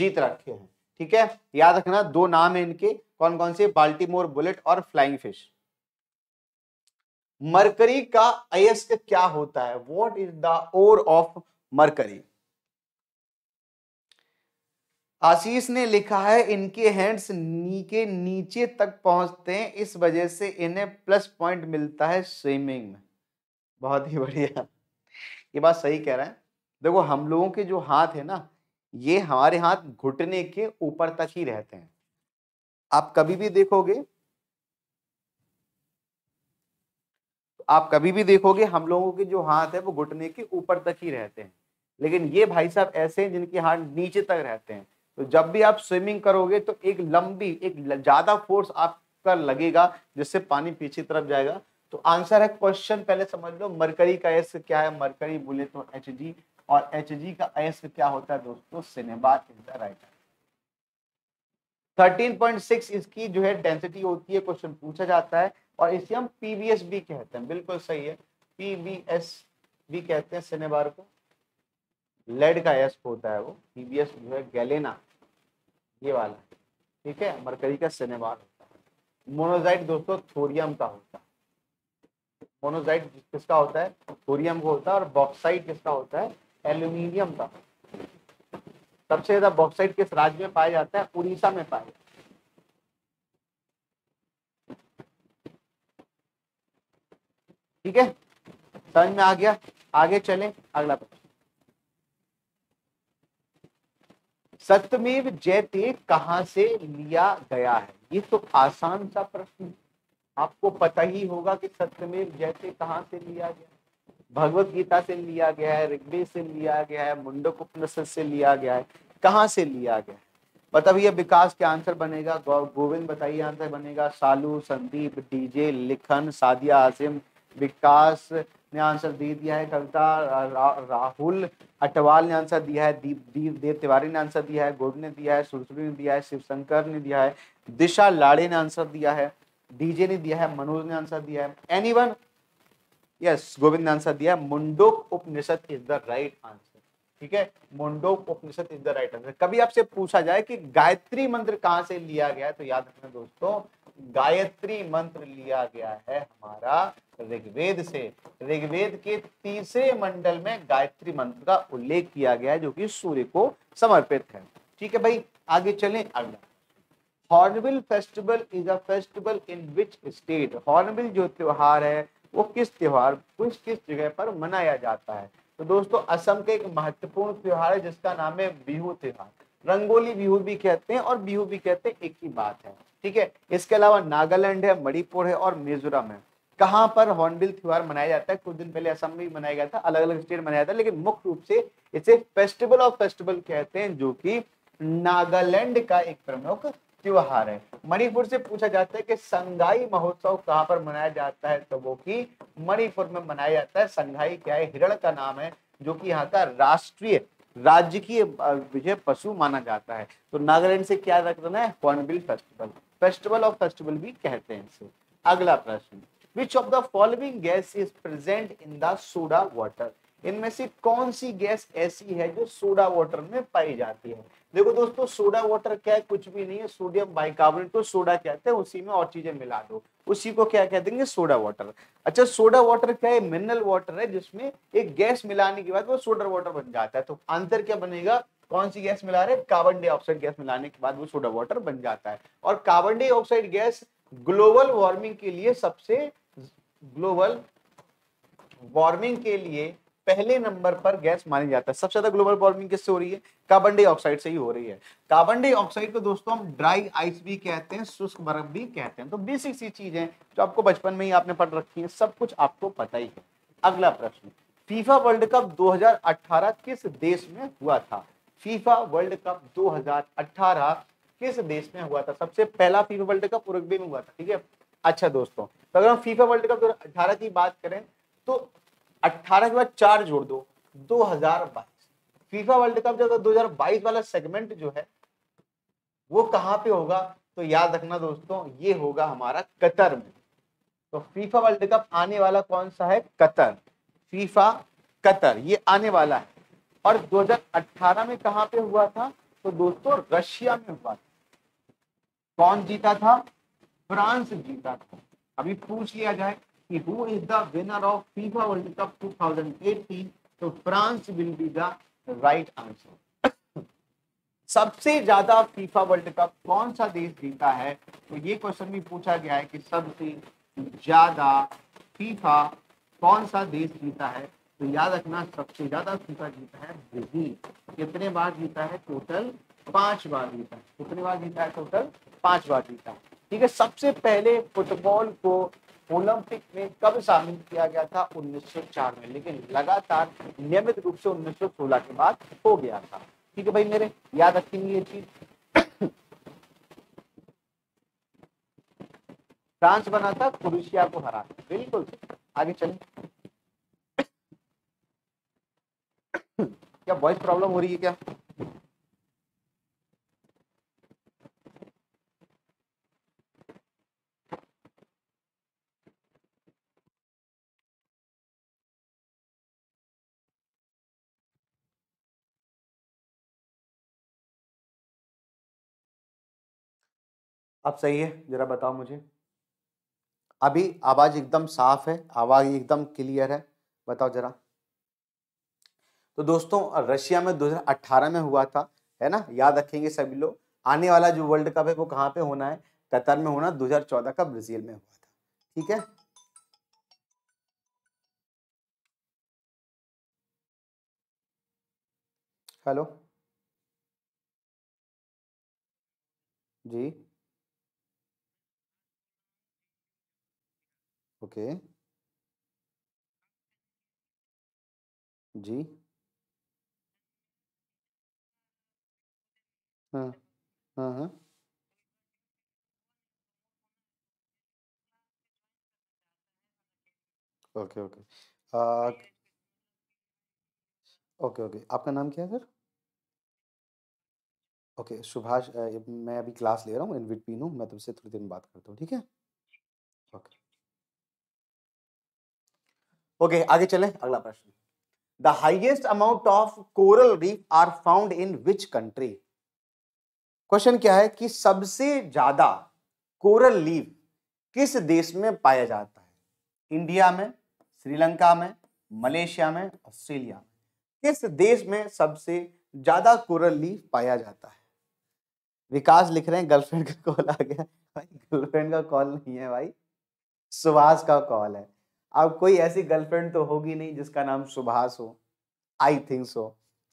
जीत रखे हैं ठीक है याद रखना दो नाम है इनके कौन कौन से बाल्टीमोर बुलेट और फ्लाइंग फिश मरकरी का अयस्क क्या होता है what is the ore of mercury Ashish ने लिखा है इनके हैंड्स नी के नीचे तक पहुंचते हैं इस वजह से इन्हें प्लस पॉइंट मिलता है स्विमिंग में बहुत ही बढ़िया ये बात सही कह रहे हैं देखो हम लोगों के जो हाथ है ना ये हमारे हाथ घुटने के ऊपर तक ही रहते हैं आप कभी भी देखोगे आप कभी भी देखोगे हम लोगों के जो हाथ है वो घुटने के ऊपर तक ही रहते हैं लेकिन ये भाई साहब ऐसे हैं जिनके हाथ नीचे तक रहते हैं तो जब भी आप स्विमिंग करोगे तो एक लंबी एक ज्यादा फोर्स आपका लगेगा जिससे पानी पीछे तरफ जाएगा तो आंसर है क्वेश्चन पहले समझ लो मरकरी का एस क्या है मरकरी बोले तो एच जी और एच जी का एस क्या होता है दोस्तों cinema is the right thirteen point six इसकी जो है डेंसिटी होती है क्वेश्चन पूछा जाता है और इसे हम बी कहते हैं बिल्कुल सही है बी कहते हैं सिनेबार को लेड का एस होता है वो पीबीएस जो है गैलेना ये वाला ठीक है मरकरी का सिनेमार होता है मोनोजाइट दोस्तों थोरियम का होता है मोनोजाइट किसका होता है थोरियम का होता है और बॉक्साइट किसका होता है एल्यूमिनियम का सबसे ज्यादा बॉक्साइट किस राज्य में पाया जाता है उड़ीसा में पाया जाता है ठीक है समझ में आ गया आगे चले अगला प्रश्न सत्यमेव जयते कहा से लिया गया है ये तो आसान सा प्रश्न आपको पता ही होगा कि सत्यमेव जयते कहा से लिया गया भगवत गीता से लिया गया है ऋग्वेद से लिया गया है मुंडक उपनिषद से लिया गया है कहाँ से लिया गया है बताइए मतलब विकास के आंसर बनेगा गौ गोविंद बताइए आंसर बनेगा सालू संदीप डीजे लिखन सादिया आसिम विकास ने आंसर दे दिया है कविता रा, राहुल अटवाल ने आंसर दिया है दीप दीप देव तिवारी ने आंसर दिया है गोड ने दिया है सुरसुरी ने दिया है शिवशंकर ने दिया है दिशा लाड़े ने आंसर दिया है डीजे ने दिया है मनोज ने आंसर दिया है एनी वन यस गोविंद ने आंसर दिया है Mundak Upanishad is the right answer ठीक है Mundo Upanishad is the right answer कभी आपसे पूछा जाए कि गायत्री मंत्र कहां से लिया गया है तो याद रखना दोस्तों गायत्री मंत्र लिया गया है हमारा ऋग्वेद से ऋग्वेद के तीसरे मंडल में गायत्री मंत्र का उल्लेख किया गया है जो कि सूर्य को समर्पित है ठीक है भाई आगे चलें अगला hornbill festival is a festival in which state hornbill जो त्योहार है वो किस त्योहार कुछ किस जगह पर मनाया जाता है तो दोस्तों असम का एक महत्वपूर्ण त्योहार है जिसका नाम है बिहू त्योहार रंगोली बिहू भी कहते हैं और बिहू भी कहते हैं एक ही बात है ठीक है इसके अलावा नागालैंड है मणिपुर है और मिजोरम है कहाँ पर हॉर्नबिल त्योहार मनाया जाता है कुछ दिन पहले असम में भी मनाया गया था अलग अलग स्टेट मनाया जाता है लेकिन मुख्य रूप से इसे फेस्टिवल ऑफ फेस्टिवल कहते हैं जो कि नागालैंड का एक प्रमुख त्योहार है मणिपुर से पूछा जाता है कि संघाई महोत्सव कहाँ पर मनाया जाता है तो वो कि मणिपुर में मनाया जाता है संघाई क्या है हिरण का नाम है जो कि यहाँ का राष्ट्रीय राज्य की विजय पशु माना जाता है तो नागालैंड से क्या रख देना है hornbill festival festival of festival भी कहते हैं इसे अगला प्रश्न which of the following gas is present in the soda water इनमें से कौन सी गैस ऐसी है जो सोडा वाटर में पाई जाती है देखो दोस्तों सोडा वाटर क्या है कुछ भी नहीं है सोडियम बाइकार्बोनेट को सोडा कहते हैं उसी में और चीजें मिला दो उसी को क्या कह देंगे सोडा वाटर अच्छा सोडा वाटर क्या है मिनरल वाटर है जिसमें एक गैस मिलाने के बाद वो सोडा वाटर बन जाता है तो आंसर क्या बनेगा कौन सी गैस मिला रहे कार्बन डाइऑक्साइड गैस मिलाने के बाद वो सोडा वाटर बन जाता है और carbon dioxide gas global warming के लिए सबसे ग्लोबल वार्मिंग के लिए पहले नंबर पर गैस मानी जाता है सबसे ज्यादा ग्लोबल वार्मिंग किससे हो रही है कार्बन डाइऑक्साइड से ही हो रही है कार्बन डाइऑक्साइड को दोस्तों हम ड्राई आइस भी कहते हैं शुष्क बर्फ भी कहते हैं तो बेसिक सी चीज है जो आपको बचपन में ही आपने पढ़ रखी है सब कुछ आपको पता ही है अगला प्रश्न फीफा वर्ल्ड कप 2018 किस देश में हुआ था फीफा वर्ल्ड कप 2018 किस देश में हुआ था सबसे पहला फीफा वर्ल्ड कप उरुग्वे में हुआ था ठीक है अच्छा दोस्तों तो अगर हम फीफा वर्ल्ड कप 2018 की बात करें तो अट्ठारह के बाद चार जोड़ दो 2022 फीफा वर्ल्ड कप जब बाईस वाला सेगमेंट जो है वो कहां पे होगा तो याद रखना दोस्तों ये होगा हमारा कतर में तो फीफा वर्ल्ड कप आने वाला कौन सा है कतर फीफा कतर ये आने वाला है और 2018 में कहां पे हुआ था तो दोस्तों रशिया में हुआ था कौन जीता था फ्रांस जीता था अभी पूछ लिया जाए कि who is the winner of FIFA World Cup 2018 तो France will be the right answer सबसे ज्यादा फीफा वर्ल्ड कप कौन सा देश जीता है तो ये क्वेश्चन भी पूछा गया है कि सबसे ज्यादा फीफा कौन सा देश जीता है तो याद रखना सबसे ज्यादा फीफा जीता है ब्राजील कितने बार जीता है टोटल पांच बार जीता है कितने बार जीता है टोटल पांच बार जीता है ठीक है सबसे पहले फुटबॉल को ओलंपिक में कब शामिल किया गया था 1904 में लेकिन लगातार नियमित रूप से 1916 के बाद हो गया था ठीक है भाई मेरे याद रखेंगे ये चीज फ्रांस बना था क्रोशिया को हरा बिल्कुल आगे चल क्या वॉइस प्रॉब्लम हो रही है क्या अब सही है ज़रा बताओ मुझे अभी आवाज़ एकदम साफ है आवाज़ एकदम क्लियर है बताओ ज़रा तो दोस्तों रशिया में 2018 में हुआ था है ना याद रखेंगे सभी लोग आने वाला जो वर्ल्ड कप है वो कहाँ पे होना है कतर में होना 2014 का ब्राज़ील में हुआ था ठीक है हेलो जी ओके जी। हाँ। हाँ, हाँ। Okay, okay. Okay, okay. आपका नाम क्या है सर? ओके, सुभाष मैं अभी क्लास ले रहा हूँ, इन बिटवीन हूँ, मैं तुमसे थोड़ी देर में बात करता हूँ, ठीक है? ओके आगे चलें अगला प्रश्न the highest amount of coral reef are found in which country question क्या है कि सबसे ज्यादा कोरल लीव किस देश में पाया जाता है इंडिया में श्रीलंका में मलेशिया में ऑस्ट्रेलिया में किस देश में सबसे ज्यादा कोरल लीव पाया जाता है विकास लिख रहे हैं गर्लफ्रेंड का कॉल आ गया भाई गर्लफ्रेंड का कॉल नहीं है भाई सुभाष का कॉल है अब कोई ऐसी गर्लफ्रेंड तो होगी नहीं जिसका नाम सुभाष हो आई थिंक सो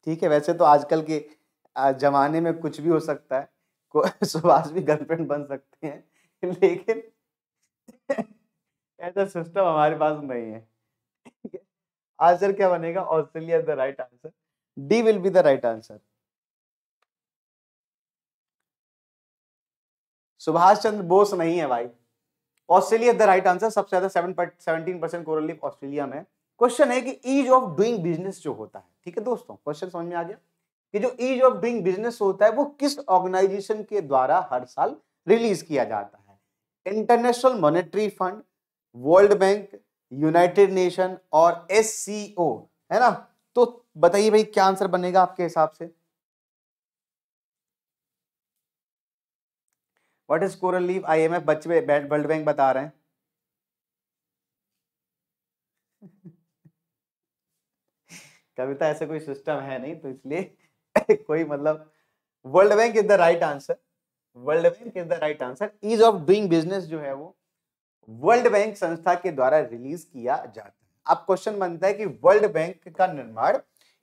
ठीक है वैसे तो आजकल के ज़माने में कुछ भी हो सकता है [LAUGHS] सुभाष भी गर्लफ्रेंड बन सकते हैं [LAUGHS] लेकिन ऐसा सिस्टम हमारे पास नहीं है आंसर क्या बनेगा Australia the right answer D will be the right answer Subhash Chandra Bose नहीं है भाई ऑस्ट्रेलिया द राइट आंसर सबसे ज्यादा seven seventeen percent coral leaf Australia में क्वेश्चन है कि ईज ऑफ डूइंग बिजनेस जो होता है ठीक है दोस्तों क्वेश्चन समझ में आ गया कि जो ईज ऑफ डूइंग बिजनेस होता है वो किस ऑर्गेनाइजेशन के द्वारा हर साल रिलीज किया जाता है International Monetary Fund World Bank United Nation और एस है ना तो बताइए भाई क्या आंसर बनेगा आपके हिसाब से what is coral leave IMF बच्चे वर्ल्ड बैंक बता रहे हैं [LAUGHS] कविता ऐसा कोई सिस्टम है नहीं तो इसलिए [LAUGHS] कोई मतलब World Bank is the right answer World Bank is the right answer is of doing business जो है वो वर्ल्ड बैंक संस्था के द्वारा रिलीज किया जाता है अब क्वेश्चन बनता है कि वर्ल्ड बैंक का निर्माण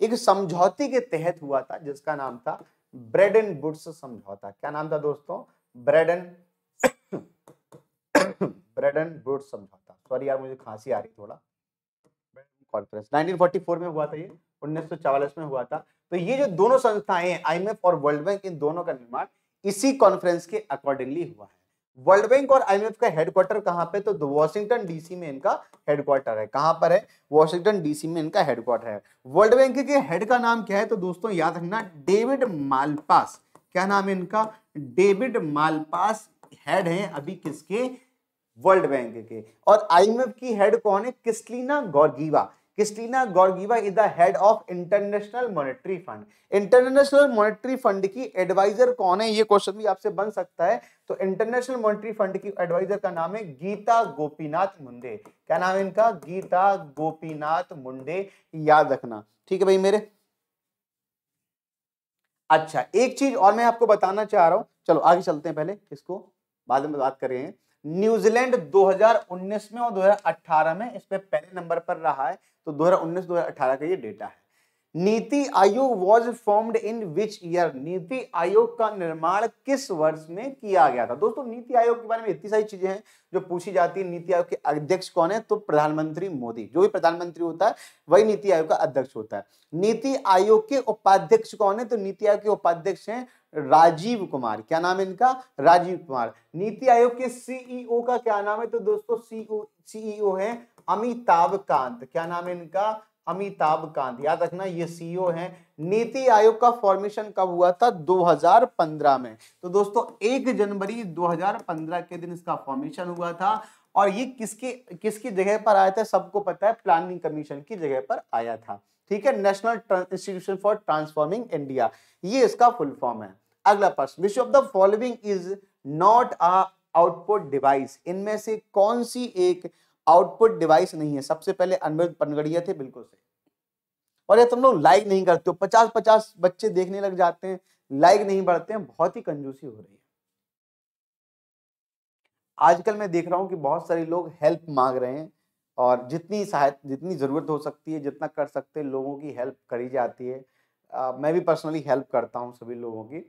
एक समझौते के तहत हुआ था जिसका नाम था ब्रेड एंड बुड्स समझौता क्या नाम था दोस्तों ब्रेडन ब्रेडन ब्रूट समझौता सॉरी यार मुझे खांसी आ रही थोड़ा कॉन्फ्रेंस 1944 में हुआ था ये उन्नीस में हुआ था तो ये जो दोनों संस्थाएं आईएमएफ और वर्ल्ड बैंक इन दोनों का निर्माण इसी कॉन्फ्रेंस के अकॉर्डिंगली हुआ है वर्ल्ड बैंक और आईएमएफ का हेडक्वार्टर कहाँ पे तो वॉशिंगटन डीसी में इनका हेडक्वार्टर है कहाँ पर है वॉशिंगटन डीसी में इनका हेडक्वार्टर है वर्ल्ड बैंक के हेड का नाम क्या है तो दोस्तों याद रखना डेविड मालपास क्या नाम है इनका डेविड मालपास हेड हैं अभी किसके वर्ल्ड बैंक के और आईएमएफ की हेड कौन है किस्टीना गौरगीवा किस्टीना गौरगीवा is the head of international Monetary fund international Monetary Fund की एडवाइजर कौन है ये क्वेश्चन भी आपसे बन सकता है तो इंटरनेशनल मॉनेटरी फंड की एडवाइजर का नाम है गीता गोपीनाथ मुंडे क्या नाम है इनका गीता गोपीनाथ मुंडे याद रखना ठीक है भाई मेरे अच्छा एक चीज और मैं आपको बताना चाह रहा हूँ चलो आगे चलते हैं पहले इसको बाद में बात करें न्यूजीलैंड 2019 में और 2018 में इस पे पहले नंबर पर रहा है तो 2019-2018 का ये डेटा है NITI Aayog was formed in which year NITI Aayog का निर्माण किस वर्ष में किया गया था दोस्तों नीति आयोग के बारे में इतनी सारी चीजें हैं जो पूछी जाती है नीति आयोग के अध्यक्ष कौन है तो प्रधानमंत्री मोदी जो भी प्रधानमंत्री होता है वही नीति आयोग का अध्यक्ष होता है नीति आयोग के उपाध्यक्ष कौन है तो नीति आयोग के उपाध्यक्ष हैं राजीव कुमार क्या नाम है इनका राजीव कुमार नीति आयोग के सीईओ e का क्या नाम है तो दोस्तों सीईओ सीईओ है अमिताभ कांत क्या नाम है इनका अमिताभ कांत याद रखना ये सीईओ e हैं नीति आयोग का फॉर्मेशन कब हुआ था 2015 में तो दोस्तों एक जनवरी 2015 के दिन इसका फॉर्मेशन हुआ था और ये किसकी किसकी जगह पर आया था सबको पता है प्लानिंग कमीशन की जगह पर आया था ठीक है National Institution for Transforming India ये इसका फुल फॉर्म है अगला प्रश्न which of the following is not a output device इनमें से कौन सी एक आउटपुट डिवाइस नहीं है सबसे पहले अनवृद्ध पनगड़िया थे बिल्कुल से और ये तुम लोग लाइक नहीं करते हो पचास पचास बच्चे देखने लग जाते हैं लाइक नहीं बढ़ते हैं बहुत ही कंजूसी हो रही है आजकल मैं देख रहा हूँ कि बहुत सारे लोग हेल्प मांग रहे हैं और जितनी सहायता जितनी ज़रूरत हो सकती है जितना कर सकते हैं लोगों की हेल्प करी जाती है आ, मैं भी पर्सनली हेल्प करता हूँ सभी लोगों की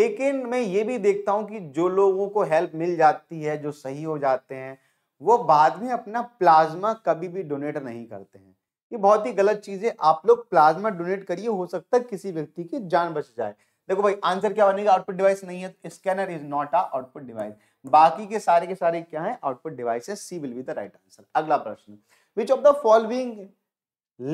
लेकिन मैं ये भी देखता हूँ कि जो लोगों को हेल्प मिल जाती है जो सही हो जाते हैं वो बाद में अपना प्लाज्मा कभी भी डोनेट नहीं करते हैं ये बहुत ही गलत चीज़ है आप लोग प्लाज्मा डोनेट करिए हो सकता है किसी व्यक्ति की जान बच जाए देखो भाई आंसर क्या बनेगा आउटपुट डिवाइस नहीं है scanner is not a output device बाकी के सारे के सारे क्या है आउटपुट डिवाइस है C will be the right answer अगला प्रश्न which of the following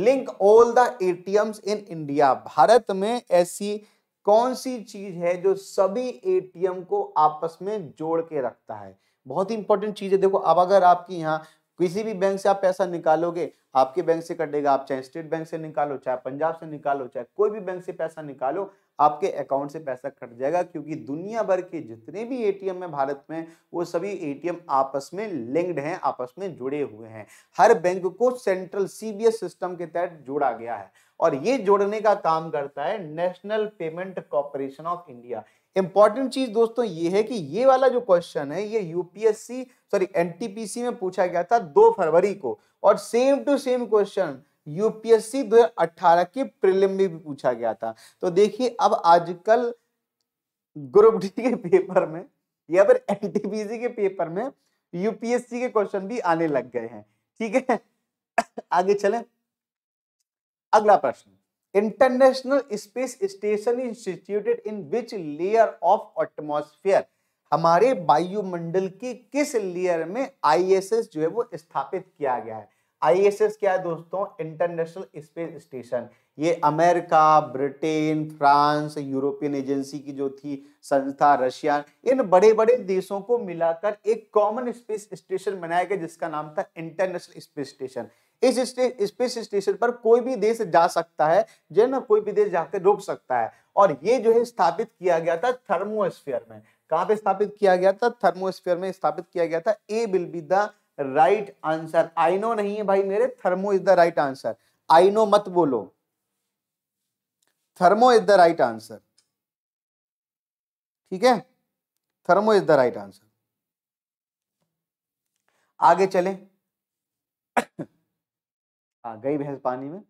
link all the ATMs in India Bharat में ऐसी कौन सी चीज है जो सभी एटीएम को आपस में जोड़ के रखता है बहुत ही इंपॉर्टेंट चीज़ है देखो अब अगर आपकी यहाँ किसी भी बैंक से आप पैसा निकालोगे आपके बैंक से कटेगा आप चाहे स्टेट बैंक से निकालो चाहे पंजाब से निकालो चाहे कोई भी बैंक से पैसा निकालो आपके अकाउंट से पैसा कट जाएगा क्योंकि दुनिया भर के जितने भी एटीएम हैं भारत में वो सभी एटीएम आपस में लिंक्ड हैं आपस में जुड़े हुए हैं हर बैंक को सेंट्रल सीबीएस सिस्टम के तहत जोड़ा गया है और ये जोड़ने का काम करता है National Payment Corporation of India important चीज दोस्तों ये है कि ये वाला जो क्वेश्चन है ये यूपीएससी सॉरी एनटीपीसी में पूछा गया था दो फरवरी को और same to same question UPSC 2018 के प्रिलिम में भी पूछा गया था तो देखिए अब आजकल ग्रुप डी के पेपर में या फिर एनटीपीसी के पेपर में यूपीएससी के क्वेश्चन भी आने लग गए हैं ठीक है आगे चले अगला प्रश्न International Space Station instituted in which layer of atmosphere हमारे वायुमंडल की किस लेयर में आईएसएस जो है वो स्थापित किया गया है आईएसएस क्या है दोस्तों इंटरनेशनल स्पेस स्टेशन ये America Britain France European agency की जो थी संस्था रशिया इन बड़े बड़े देशों को मिलाकर एक कॉमन स्पेस स्टेशन बनाया गया जिसका नाम था इंटरनेशनल स्पेस स्टेशन इस स्पेस स्टेशन पर कोई भी देश जा सकता है जो ना कोई भी देश जाकर रोक सकता है और ये जो है स्थापित किया गया था थर्मोस्फीयर में कहां पे स्थापित किया गया था थर्मोस्फीयर में स्थापित किया गया था A will be the right answer आइनो नहीं है भाई मेरे thermo is the right answer आइनो मत बोलो thermo is the right answer ठीक है thermo is the right answer आगे चलें हाँ गई भैंस पानी में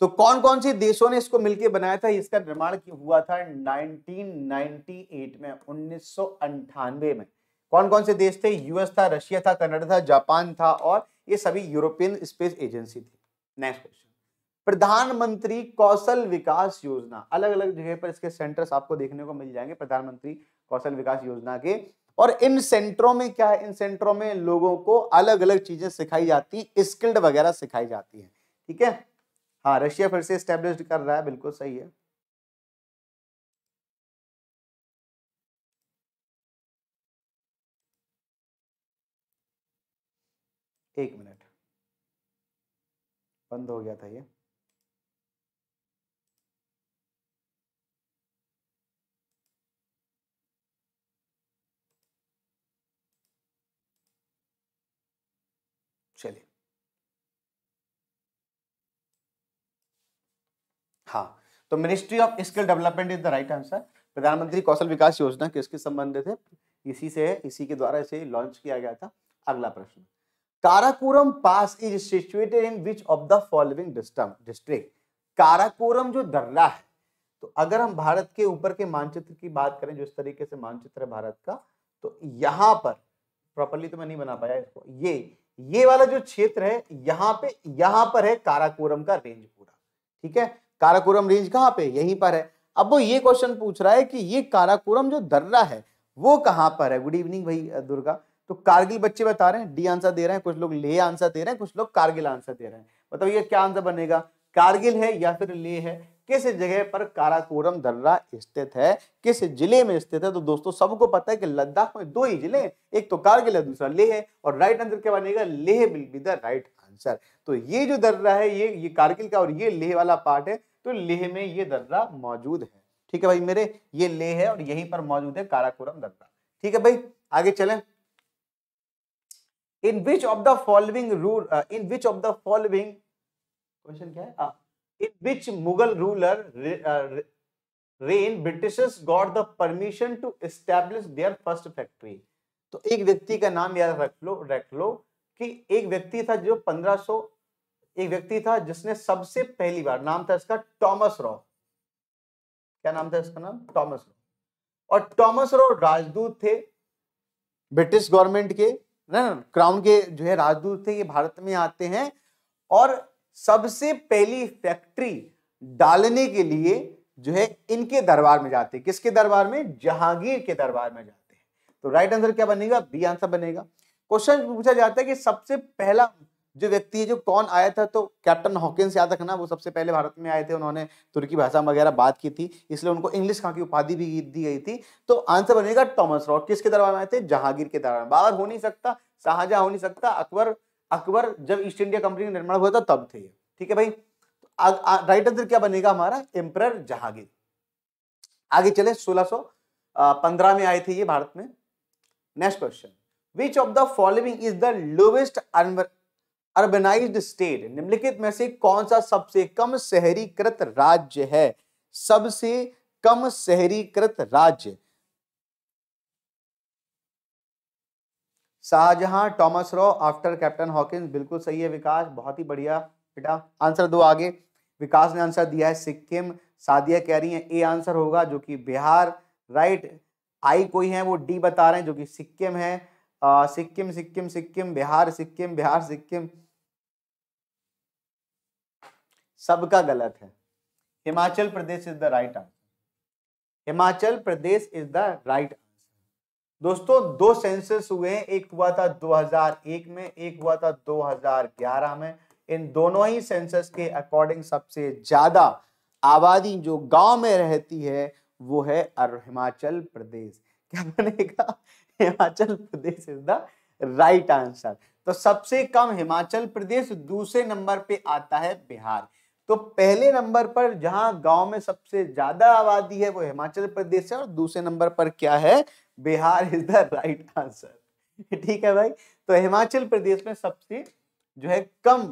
तो कौन कौन से देशों ने इसको मिलकर बनाया था इसका निर्माण हुआ था 1998 में उन्नीस में कौन कौन से देश थे यूएस था रशिया था कनाडा था जापान था और ये सभी यूरोपियन स्पेस एजेंसी थी नेक्स्ट क्वेश्चन प्रधानमंत्री कौशल विकास योजना अलग अलग जगह पर इसके सेंटर्स आपको देखने को मिल जाएंगे प्रधानमंत्री कौशल विकास योजना के और इन सेंटरों में क्या है इन सेंटरों में लोगों को अलग अलग चीजें सिखाई जाती स्किल्ड वगैरह सिखाई जाती है ठीक है हाँ रशिया फिर से स्टेब्लिश कर रहा है बिल्कुल सही है एक मिनट बंद हो गया था ये हाँ तो Ministry of Skill Development is the right answer Pradhanmantri कौशल विकास योजना किसके संबंधित है इसी से इसी के द्वारा इसे लॉन्च किया गया था अगला प्रश्न Karakoram pass is situated in which of the following district Karakoram जो दर्रा है तो अगर हम भारत के ऊपर के मानचित्र की बात करें जो इस तरीके से मानचित्र है भारत का तो यहाँ पर प्रॉपरली तो मैं नहीं बना पाया इसको ये ये वाला जो क्षेत्र है यहाँ पे यहाँ पर है काराकोरम का रेंज पूरा ठीक है काराकोरम रेंज कहाँ पे यहीं पर है अब वो ये क्वेश्चन पूछ रहा है कि ये काराकोरम जो दर्रा है वो कहाँ पर है गुड इवनिंग भाई दुर्गा तो कारगिल बच्चे बता रहे हैं डी आंसर दे रहे हैं कुछ लोग ले आंसर दे रहे हैं कुछ लोग कारगिल आंसर दे रहे हैं बताओ ये क्या आंसर बनेगा कारगिल है या फिर ले है किस जगह पर काराकोरम दर्रा स्थित है किस जिले में स्थित है तो दोस्तों सबको पता है कि लद्दाख में दो ही जिले एक तो कारगिल है दूसरा लेह है और राइट आंसर क्या बनेगा Leh will be the right answer तो ये जो दर्रा है ये ये कारगिल का और ये लेह वाला पार्ट है तो लेह में ये दर्रा मौजूद है ठीक है भाई मेरे ये लेह है और यहीं पर मौजूद है काराकोरम दर्रा ठीक है भाई आगे चले in which of the following rule in which of the following question क्या है in which Mughal ruler reign Britishers got the permission to establish their first factory तो एक व्यक्ति का नाम याद रख लो रख लो कि एक व्यक्ति था जो 1500 एक व्यक्ति था जिसने सबसे पहली बार नाम था इसका टॉमस रॉ क्या नाम था इसका नाम टॉमस रॉ और टॉमस रॉ राजदूत थे ब्रिटिश गवर्नमेंट के ना क्राउन के जो है राजदूत थे ये भारत में आते हैं और सबसे पहली फैक्ट्री डालने के लिए जो है इनके दरबार में जाते किसके दरबार में जहांगीर के दरबार में जाते हैं तो राइट आंसर क्या बनेगा बी आंसर बनेगा क्वेश्चन पूछा जाता है कि सबसे पहला जो व्यक्ति है जो कौन आया था तो कैप्टन हॉकिंस याद रखना वो सबसे पहले भारत में आए थे उन्होंने तुर्की भाषा वगैरह बात की थी इसलिए उनको इंग्लिश कहाँ की उपाधि भी दी गई थी तो आंसर बनेगा टॉमस रॉक किसके दरबार में आए थे जहांगीर के दरबार में बाबर हो नहीं सकता शाहजहां हो नहीं सकता अकबर अकबर जब ईस्ट इंडिया कंपनी का निर्माण हुआ था तब थे ठीक है भाई राइट आंसर क्या बनेगा हमारा एम्पर जहांगीर आगे चले सोलह पंद्रह में आए थे ये भारत में next question which of the following is the lowest urbanise state निम्नलिखित में से कौन सा सबसे कम शहरीकृत राज्य है सबसे कम शहरीकृत राज्य Shahjahan Thomas Roe after Captain Hawkins बिल्कुल सही है विकास बहुत ही बढ़िया बेटा आंसर दो आगे विकास ने आंसर दिया है सिक्किम सादिया कह रही है ए आंसर होगा जो कि बिहार राइट आई कोई है वो डी बता रहे हैं जो कि सिक्किम है सिक्किम सिक्किम सिक्किम बिहार सिक्किम बिहार सिक्किम सबका गलत है Himachal Pradesh is the right answer Himachal Pradesh is the right दोस्तों दो सेंसस हुए हैं एक हुआ था 2001 में एक हुआ था 2011 में इन दोनों ही सेंसस के अकॉर्डिंग सबसे ज्यादा आबादी जो गांव में रहती है वो है हिमाचल प्रदेश क्या बनेगा Himachal Pradesh is the right answer तो सबसे कम हिमाचल प्रदेश दूसरे नंबर पे आता है बिहार तो पहले नंबर पर जहां गांव में सबसे ज्यादा आबादी है वो हिमाचल प्रदेश है और दूसरे नंबर पर क्या है Bihar is the right answer ठीक है भाई तो हिमाचल प्रदेश में सबसे जो है कम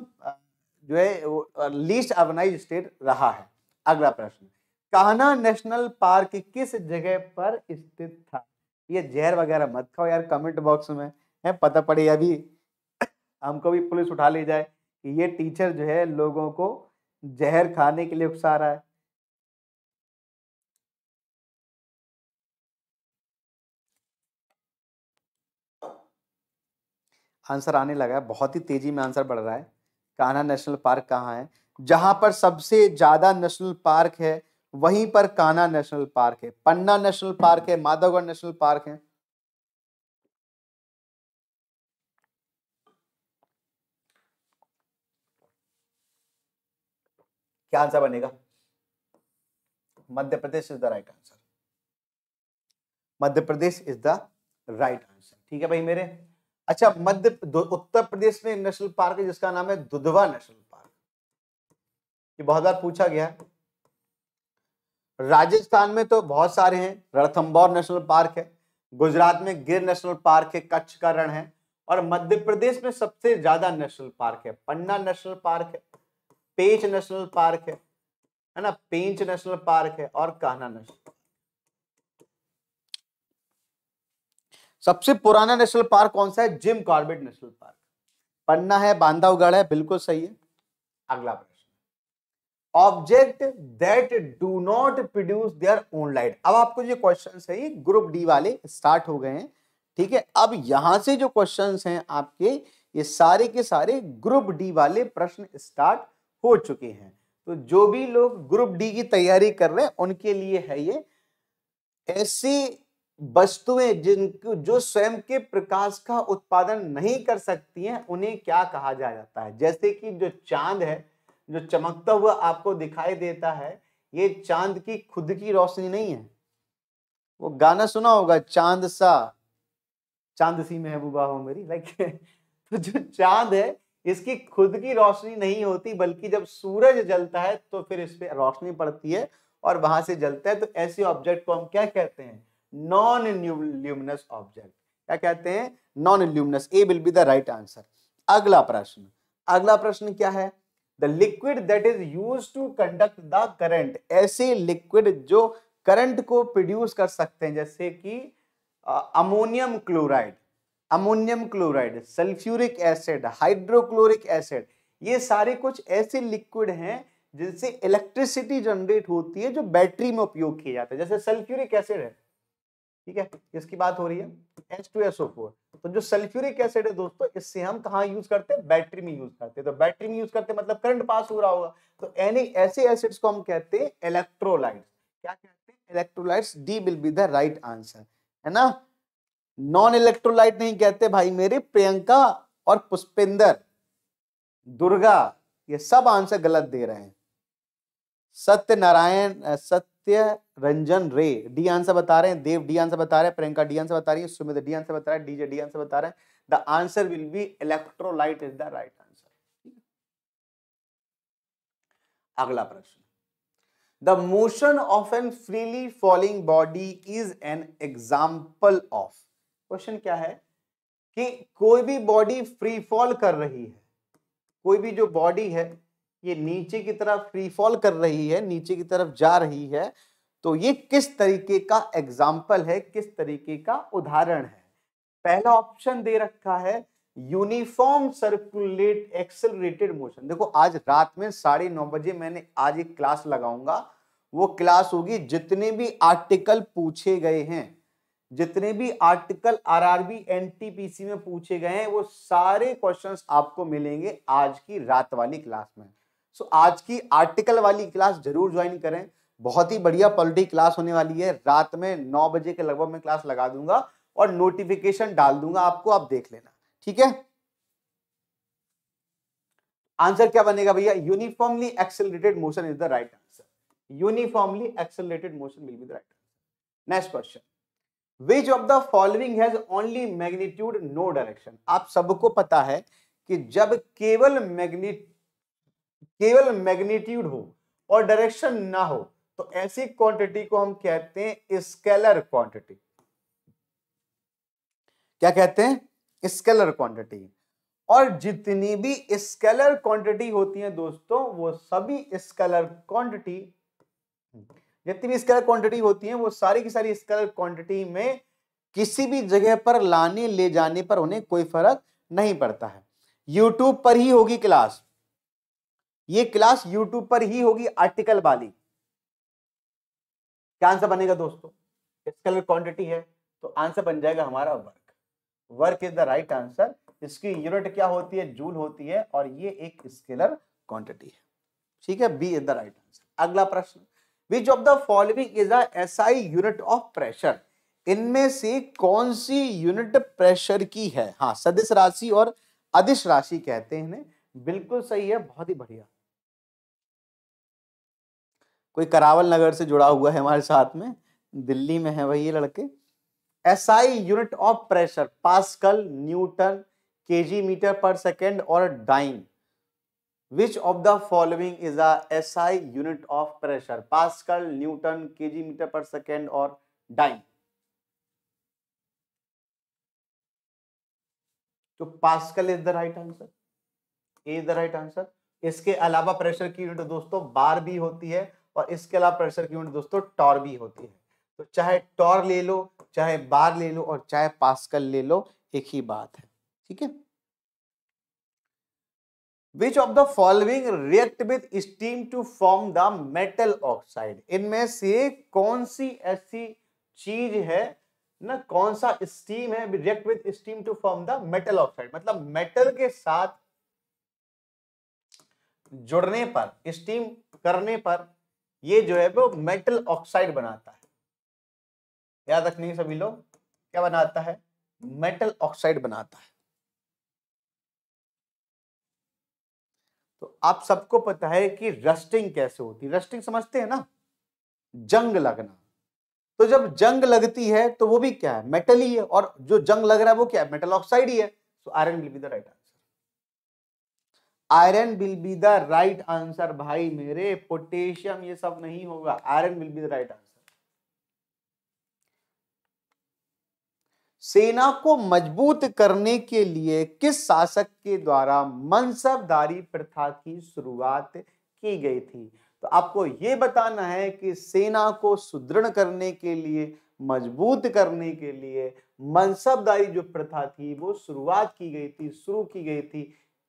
जो है लीस्ट ऑर्गेनाइज स्टेट रहा है अगला प्रश्न कान्हा नेशनल पार्क किस जगह पर स्थित था ये जहर वगैरह मत खाओ यार कमेंट बॉक्स में है पता पड़े अभी हमको भी पुलिस उठा ले जाए कि ये टीचर जो है लोगों को जहर खाने के लिए उकसा रहा है आंसर आने लगा है बहुत ही तेजी में आंसर बढ़ रहा है कान्हा नेशनल पार्क कहाँ है जहाँ पर सबसे ज़्यादा नेशनल पार्क है वहीं पर काना नेशनल पार्क है पन्ना नेशनल पार्क है माधवगढ़ नेशनल पार्क है क्या आंसर बनेगा Madhya Pradesh is the right answer Madhya Pradesh is the right answer ठीक है भाई मेरे अच्छा मध्य उत्तर प्रदेश में नेशनल पार्क है जिसका नाम है दुधवा नेशनल पार्क ये बहुत बार पूछा गया है राजस्थान में तो बहुत सारे हैं रणथम्बौर नेशनल पार्क है गुजरात में गिर नेशनल पार्क है कच्छ का रण है और मध्य प्रदेश में सबसे ज्यादा नेशनल पार्क है पन्ना नेशनल पार्क है पेंच नेशनल पार्क है है ना पेंच नेशनल पार्क है और कान्हा नेशनल सबसे पुराना नेशनल पार्क कौन सा है Jim Corbett National Park Panna है बांधावगढ़ है बिल्कुल सही है अगला प्रश्न object that do not produce their own light अब आपको जो क्वेश्चन है ये ग्रुप डी वाले स्टार्ट हो गए हैं ठीक है अब यहां से जो क्वेश्चन हैं आपके ये सारे के सारे ग्रुप डी वाले प्रश्न स्टार्ट हो चुके हैं तो जो भी लोग ग्रुप डी की तैयारी कर रहे हैं उनके लिए है ये ऐसी वस्तुएं जिनको जो स्वयं के प्रकाश का उत्पादन नहीं कर सकती हैं उन्हें क्या कहा जा जाता है जैसे कि जो चांद है जो चमकता हुआ आपको दिखाई देता है ये चांद की खुद की रोशनी नहीं है वो गाना सुना होगा चांद सा चांद सी महबूबा हो मेरी लाइक [LAUGHS] तो जो चांद है इसकी खुद की रोशनी नहीं होती बल्कि जब सूरज जलता है तो फिर इस पर रोशनी पड़ती है और वहां से जलता है तो ऐसे ऑब्जेक्ट को हम क्या कहते हैं नॉन ल्यूमिनस ऑब्जेक्ट क्या कहते हैं non luminous A will be the right answer अगला प्रश्न अगला प्रश्न क्या है the liquid that is use to conduct the current ऐसे लिक्विड जो करंट को प्रोड्यूस कर सकते हैं जैसे कि ammonium chloride ammonium chloride sulphuric acid hydrochloric acid ये सारे कुछ ऐसे लिक्विड हैं जिनसे इलेक्ट्रिसिटी जनरेट होती है जो बैटरी में उपयोग किया जाता है जैसे सल्फ्यूरिक एसिड है ठीक है किसकी बात हो रही है H2SO4 तो जो सल्फ्यूरिक एसिड है दोस्तों इससे हम कहा यूज करते हैं बैटरी में यूज करते हैं तो बैटरी में यूज करते हैं मतलब करंट पास हो रहा होगा तो एनी ऐसे एसिड्स को हम कहते हैं इलेक्ट्रोलाइट्स क्या कहते हैं electrolytes D will be the right answer है ना नॉन इलेक्ट्रोलाइट नहीं कहते भाई मेरे प्रियंका और पुष्पेंद्र दुर्गा ये सब आंसर गलत दे रहे हैं सत्यनारायण सत्य सत्य रंजन रे डी आंसर बता रहे हैं देव डी आंसर बता रहे हैं प्रियंका डी आंसर बता रही है सुमित डी आंसर बता रहे हैं डीजे डी आंसर बता रहे हैं the answer will be electrolyte is the right answer अगला प्रश्न the motion of an freely falling body is an example of question क्या है कि कोई भी बॉडी फ्री फॉल कर रही है कोई भी जो बॉडी है ये नीचे की तरफ फ्री फॉल कर रही है नीचे की तरफ जा रही है तो ये किस तरीके का एग्जाम्पल है किस तरीके का उदाहरण है पहला ऑप्शन दे रखा है यूनिफॉर्म सर्कुलेट एक्सेलरेटेड मोशन देखो आज रात में साढ़े नौ बजे मैंने आज एक क्लास लगाऊंगा वो क्लास होगी जितने भी आर्टिकल पूछे गए हैं जितने भी आर्टिकल आरआरबी एनटीपीसी में पूछे गए हैं वो सारे क्वेश्चंस आपको मिलेंगे आज की रात वाली क्लास में सो आज की आर्टिकल वाली क्लास जरूर ज्वाइन करें बहुत ही बढ़िया पॉलिटी क्लास होने वाली है रात में नौ बजे के लगभग मैं क्लास लगा दूंगा और नोटिफिकेशन डाल दूंगा आपको आप देख लेना ठीक है आंसर क्या बनेगा भैया uniformly accelerated motion is the right answer uniformly accelerated motion will be the right answer next question which of the following has only magnitude no direction आप सबको पता है कि जब केवल मैग्नीट केवल मैग्नीट्यूड हो और डायरेक्शन ना हो तो ऐसी क्वांटिटी को हम कहते हैं स्केलर क्वांटिटी क्या कहते हैं स्केलर क्वांटिटी और जितनी भी स्केलर क्वांटिटी होती है दोस्तों वो सभी स्केलर क्वांटिटी जितनी भी स्केलर क्वांटिटी होती है वो सारी की सारी स्केलर क्वांटिटी में किसी भी जगह पर लाने ले जाने पर उन्हें कोई फर्क नहीं पड़ता है यूट्यूब पर ही होगी क्लास ये क्लास यूट्यूब पर ही होगी आर्टिकल वाली क्या आंसर बनेगा दोस्तों इसका क्वांटिटी है तो आंसर बन जाएगा हमारा work work is the right answer इसकी यूनिट क्या होती है जूल होती है और ये एक स्केलर क्वांटिटी है ठीक है B is the right answer अगला प्रश्न which of the following is a SI unit of pressure इनमें से कौन सी यूनिट प्रेशर की है हाँ सदिश राशि और अधिस राशि कहते हैं बिल्कुल सही है बहुत ही बढ़िया कोई करावल नगर से जुड़ा हुआ है हमारे साथ में दिल्ली में है भाई ये लड़के I unit of pressure pascal newton K G metre per second और dyne which of the following is a I unit of pressure pascal newton G metre per second और डाइन तो pascal is the right answer A is the right answer इसके अलावा pressure की unit दोस्तों बार भी होती है और इसके अलावा प्रेशर की यूनिट दोस्तों टॉर भी होती है तो चाहे टॉर ले लो चाहे बार ले लो और चाहे पास्कल ले लो एक ही बात है ठीक है which of the following react with steam to form the metal oxide इनमें से कौन सी ऐसी चीज है ना कौन सा स्टीम है react with steam to form the metal oxide मतलब मेटल के साथ जुड़ने पर स्टीम करने पर ये जो है वो मेटल ऑक्साइड बनाता है याद रखने सभी लोग क्या बनाता है मेटल ऑक्साइड बनाता है तो आप सबको पता है कि रस्टिंग कैसे होती है रस्टिंग समझते हैं ना जंग लगना तो जब जंग लगती है तो वो भी क्या है मेटल ही है और जो जंग लग रहा है वो क्या है मेटल ऑक्साइड ही है so iron will be the right iron will be the right answer भाई मेरे पोटेशियम ये सब नहीं होगा iron will be the right answer सेना को मजबूत करने के लिए किस शासक के द्वारा मनसबदारी प्रथा की शुरुआत की गई थी तो आपको ये बताना है कि सेना को सुदृढ़ करने के लिए मजबूत करने के लिए मनसबदारी जो प्रथा थी वो शुरुआत की गई थी शुरू की गई थी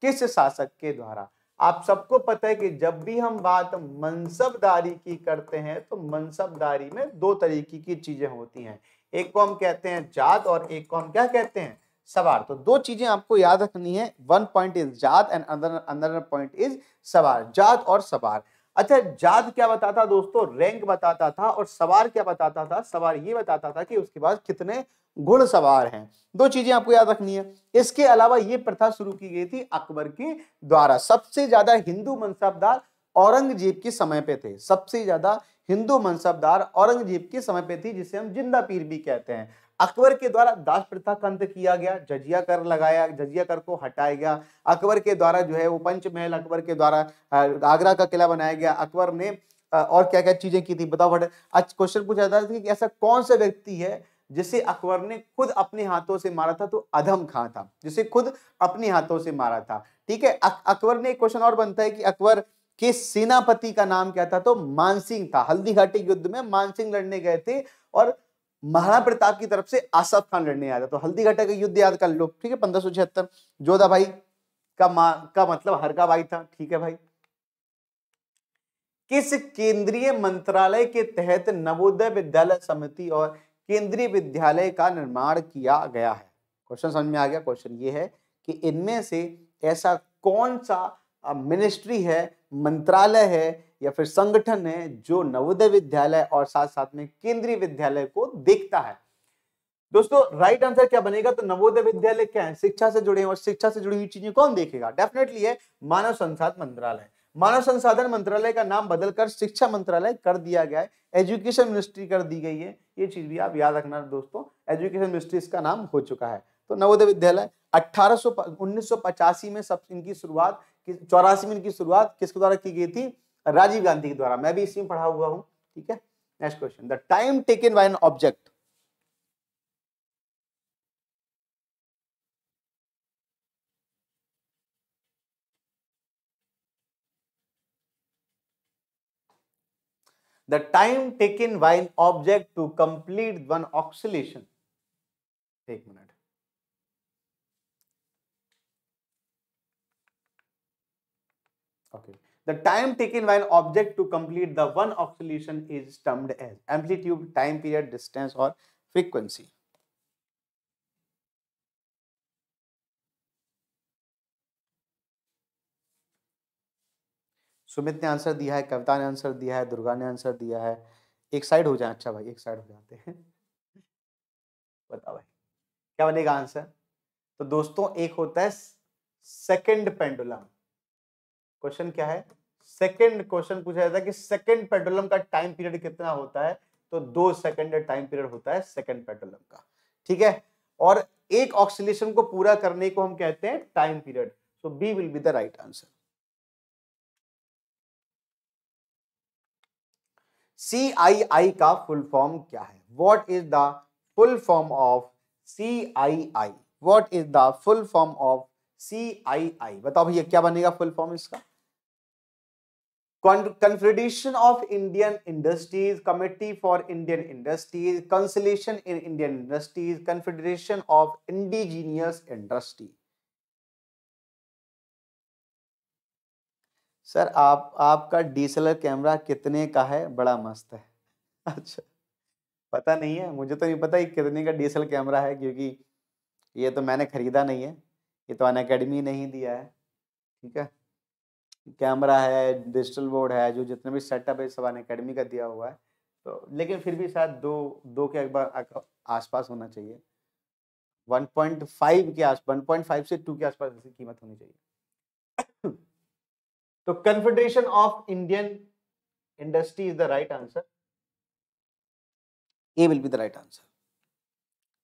किस शासक के द्वारा आप सबको पता है कि जब भी हम बात मनसबदारी की करते हैं तो मनसबदारी में दो तरीके की चीजें होती हैं एक को हम कहते हैं जात और एक को हम क्या कहते हैं सवार तो दो चीजें आपको याद रखनी है वन पॉइंट इज जात एंड अंदर अंदर पॉइंट इज सवार जात और सवार अच्छा जात क्या बताता दोस्तों रैंक बताता था और सवार क्या बताता था सवार ये बताता था कि उसके पास कितने घुड़सवार हैं दो चीजें आपको याद रखनी है इसके अलावा ये प्रथा शुरू की गई थी अकबर के द्वारा सबसे ज्यादा हिंदू मनसबदार औरंगजेब के समय पे थे सबसे ज्यादा हिंदू मनसबदार औरंगजेब के समय पे थी जिसे हम जिंदा पीर भी कहते हैं अकबर के द्वारा दास प्रथा का अंत किया गया जजिया कर लगाया जजिया कर को हटाया गया अकबर के द्वारा जो है वो पंचमहल अकबर के द्वारा आगरा का किला बनाया गया अकबर ने और क्या क्या चीजें की थी बताओ बट आज क्वेश्चन पूछा था कि ऐसा कौन सा व्यक्ति है जिसे अकबर ने खुद अपने हाथों से मारा था तो अधम खां था जिसे खुद अपने हाथों से मारा था ठीक है अकबर ने एक क्वेश्चन और बनता है कि अकबर के सेनापति का नाम क्या था तो मानसिंह था हल्दी घाटी युद्ध में मानसिंह लड़ने गए थे और महाराणा प्रताप की तरफ से आसफ खान लड़ने आया था तो हल्दी घाटा का युद्ध याद कर लो ठीक है पंद्रह सौ छिहत्तर जोधा भाई का मां का मतलब हरका भाई था ठीक है भाई किस केंद्रीय मंत्रालय के तहत नवोदय विद्यालय समिति और केंद्रीय विद्यालय का निर्माण किया गया है क्वेश्चन समझ में आ गया क्वेश्चन ये है कि इनमें से ऐसा कौन सा मिनिस्ट्री है मंत्रालय है या फिर संगठन है जो नवोदय विद्यालय और साथ साथ में केंद्रीय विद्यालय को देखता है दोस्तों राइट आंसर क्या बनेगा तो नवोदय विद्यालय क्या है शिक्षा से जुड़े और शिक्षा से जुड़ी हुई चीजें कौन देखेगा डेफिनेटली है मानव संसाधन मंत्रालय मानव संसाधन मंत्रालय का नाम बदलकर शिक्षा मंत्रालय कर दिया गया है एजुकेशन मिनिस्ट्री कर दी गई है ये चीज भी आप याद रखना दोस्तों एजुकेशन मिनिस्ट्री इसका नाम हो चुका है तो नवोदय विद्यालय अठारह में सब इनकी शुरुआत चौरासी में इनकी शुरुआत किसके द्वारा की गई थी राजीव गांधी के द्वारा मैं भी इसी में पढ़ा हुआ हूँ ठीक है next question the time taken by an object the time taken by an object to complete one oscillation. Take minute. Okay. The time taken by an object to complete the one oscillation is termed as amplitude, time period, distance or frequency. Sumit ने answer दिया है कविता ने answer दिया है दुर्गा ने answer दिया है एक साइड हो जाए अच्छा भाई एक साइड हो जाते हैं बताओ भाई क्या बनेगा आंसर तो दोस्तों एक होता है सेकंड पेंडुलम क्वेश्चन क्या है सेकंड क्वेश्चन पूछा जाता है कि सेकंड पेंडुलम का टाइम पीरियड कितना होता है तो दो सेकंड टाइम पीरियड होता है सेकंड पेंडुलम का ठीक है और एक ऑक्सीलेशन को पूरा करने को हम कहते हैं time period so B will be the right answer C I I का फुल फॉर्म क्या है what is the full form of C I I what is the full form of C I I बताओ भैया क्या बनेगा full form इसका confederation of Indian industries committee for Indian industries conciliation in Indian industries confederation of indigenous industries sir आप आपका D camera कितने का है बड़ा मस्त है अच्छा पता नहीं है मुझे तो नहीं पता ये कितने का डी कैमरा है क्योंकि ये तो मैंने ख़रीदा नहीं है ये तो अन अकेडमी ने ही दिया है ठीक है कैमरा है डिजिटल बोर्ड है जो जितने भी सेटअप है सब अन अकेडमी का दिया हुआ है तो लेकिन फिर भी शायद दो दो के अखबार आसपास होना चाहिए फाइव के आस फाइव से टू के आसपास इसकी कीमत होनी चाहिए तो confederation of Indian industry is the right answer A will be the right answer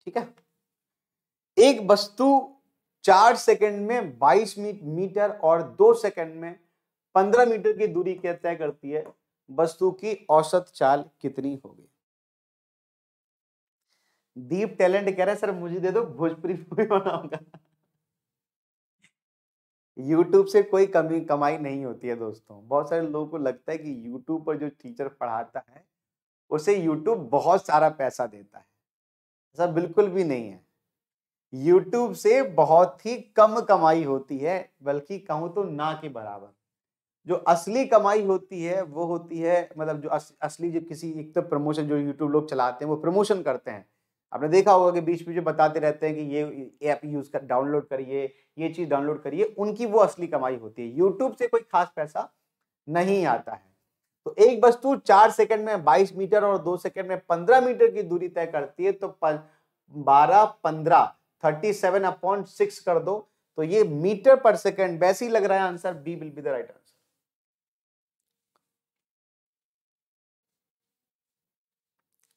ठीक है एक वस्तु चार सेकंड में 22 मीटर और दो सेकंड में 15 मीटर की दूरी के तय करती है वस्तु की औसत चाल कितनी होगी दीप टैलेंट कह रहे हैं सर मुझे दे दो भोजपुरी [LAUGHS] मूवी बनाऊंगा यूट्यूब से कोई कमी कमाई नहीं होती है दोस्तों बहुत सारे लोगों को लगता है कि यूट्यूब पर जो टीचर पढ़ाता है उसे यूट्यूब बहुत सारा पैसा देता है ऐसा बिल्कुल भी नहीं है यूट्यूब से बहुत ही कम कमाई होती है बल्कि कहूँ तो ना के बराबर जो असली कमाई होती है वो होती है मतलब जो अस, असली जो किसी एक तो प्रमोशन जो यूट्यूब लोग चलाते हैं वो प्रमोशन करते हैं आपने देखा होगा कि बीच बीच में बताते रहते हैं कि ये ऐप यूज़ कर डाउनलोड करिए ये चीज़ डाउनलोड करिए उनकी वो असली कमाई होती है यूट्यूब से कोई खास पैसा नहीं आता है तो एक वस्तु चार सेकंड में 22 मीटर और दो सेकंड में 15 मीटर की दूरी तय करती है तो बारह पंद्रह थर्टी सेवन अपॉइंट सिक्स कर दो तो ये मीटर पर सेकंड वैसे ही लग रहा है answer B will be the right answer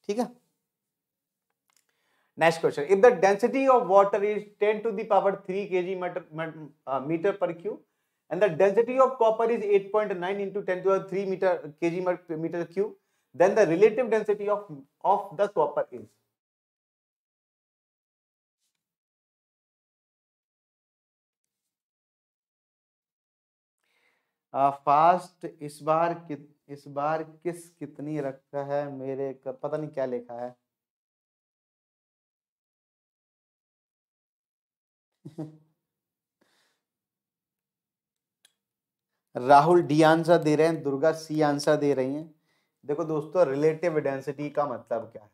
ठीक है next question if the density of water is ten to the power K G metre metre per cube and the density of copper is eight point nine into ten to three metre K kg metre cube then the relative density of of the copper is fast इस बार कि, इस बार किस कितनी रखा है मेरे पता नहीं क्या लिखा है राहुल डी आंसर दे रहे हैं दुर्गा सी आंसर दे रही हैं देखो दोस्तों रिलेटिव डेंसिटी का मतलब क्या है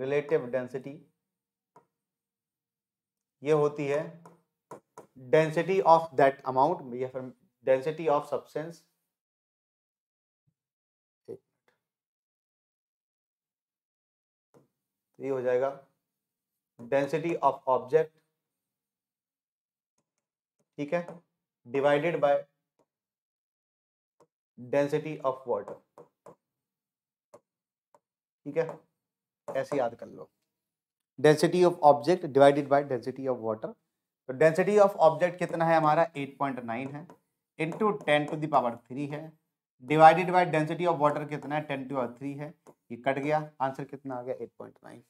रिलेटिव डेंसिटी ये होती है डेंसिटी ऑफ दैट अमाउंट या फिर डेंसिटी ऑफ सब्सटेंस ये हो जाएगा डेंसिटी ऑफ ऑब्जेक्ट ठीक है divided by density of water ठीक है ऐसे याद कर लो density of object divided by density of water तो डेंसिटी ऑफ ऑब्जेक्ट कितना है हमारा 8.9 है into ten to the power three है divided by density of water कितना है टेन टू और थ्री है ये कट गया आंसर कितना आ गया 8.9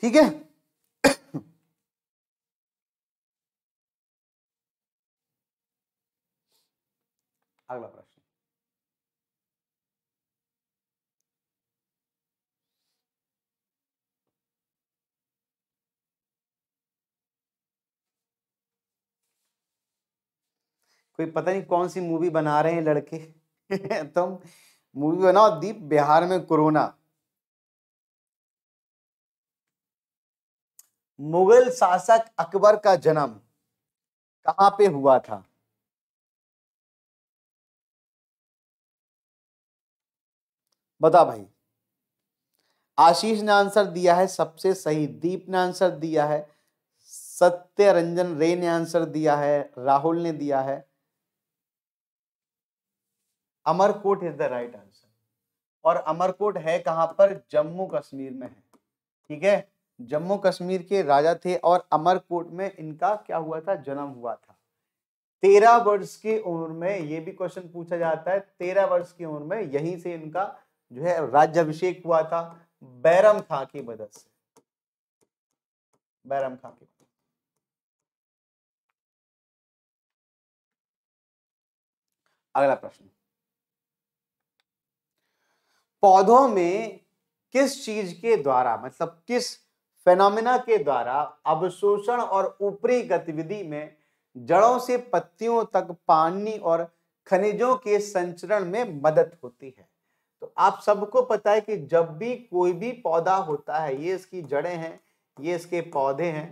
ठीक है अगला प्रश्न कोई पता नहीं कौन सी मूवी बना रहे हैं लड़के [LAUGHS] तुम तो मूवी बनाओ दीप बिहार में कोरोना मुगल शासक अकबर का जन्म कहां पे हुआ था बता भाई आशीष ने आंसर दिया है सबसे सही दीप ने आंसर दिया है सत्य रंजन रे ने आंसर दिया है राहुल ने दिया है Amarkot is the right answer और अमरकोट है कहां पर जम्मू कश्मीर में है ठीक है जम्मू कश्मीर के राजा थे और अमरकोट में इनका क्या हुआ था जन्म हुआ था तेरह वर्ष की उम्र में ये भी क्वेश्चन पूछा जाता है तेरह वर्ष की उम्र में यहीं से इनका जो है राज्यभिषेक हुआ था बैरम खां की मदद से बैरम खां की अगला प्रश्न पौधों में किस चीज के द्वारा मतलब किस फेनोमेना के द्वारा अवशोषण और ऊपरी गतिविधि में जड़ों से पत्तियों तक पानी और खनिजों के संचरण में मदद होती है तो आप सबको पता है कि जब भी कोई भी पौधा होता है ये इसकी जड़ें हैं ये इसके पौधे हैं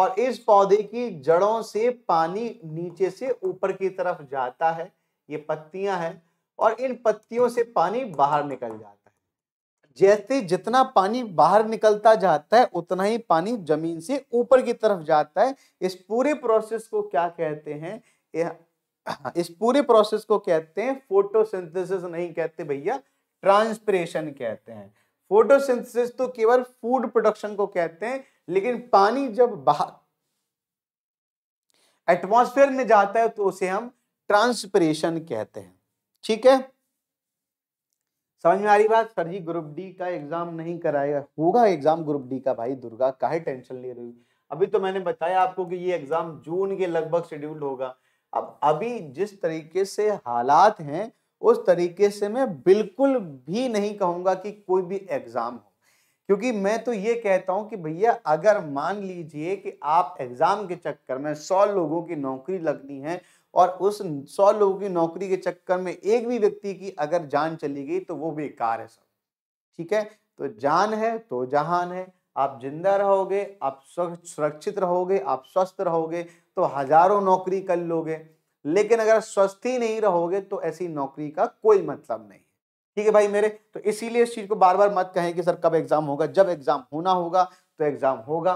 और इस पौधे की जड़ों से पानी नीचे से ऊपर की तरफ जाता है ये पत्तियां हैं और इन पत्तियों से पानी बाहर निकल जाता है जैसे जितना पानी बाहर निकलता जाता है उतना ही पानी जमीन से ऊपर की तरफ जाता है इस पूरे प्रोसेस को क्या कहते हैं इस पूरे प्रोसेस को कहते हैं फोटोसिंथेसिस नहीं कहते भैया ट्रांसपरेशन कहते हैं फोटोसिंथेसिस तो केवल फूड प्रोडक्शन को कहते हैं लेकिन पानी जब बाहर एटमॉस्फेयर में जाता है तो उसे हम ट्रांसपरेशन कहते हैं ठीक है समझ में आ रही बात सर जी ग्रुप डी का एग्जाम नहीं कराएगा होगा एग्जाम ग्रुप डी का भाई दुर्गा काहे टेंशन ले रही अभी तो मैंने बताया आपको कि ये एग्जाम जून के लगभग शेड्यूल्ड होगा अब अभी जिस तरीके से हालात हैं उस तरीके से मैं बिल्कुल भी नहीं कहूँगा कि कोई भी एग्ज़ाम हो क्योंकि मैं तो ये कहता हूँ कि भैया अगर मान लीजिए कि आप एग्ज़ाम के चक्कर में सौ लोगों की नौकरी लगनी है और उस सौ लोगों की नौकरी के चक्कर में एक भी व्यक्ति की अगर जान चली गई तो वो बेकार है सब ठीक है तो जान है तो जहान है आप जिंदा रहोगे आप सुरक्षित रहोगे आप स्वस्थ रहोगे तो हजारों नौकरी कर लोगे लेकिन अगर स्वस्थ ही नहीं रहोगे तो ऐसी नौकरी का कोई मतलब नहीं ठीक है भाई मेरे तो इसीलिए इस चीज़ को बार बार मत कहें कि सर कब एग्जाम होगा जब एग्जाम होना होगा तो एग्जाम होगा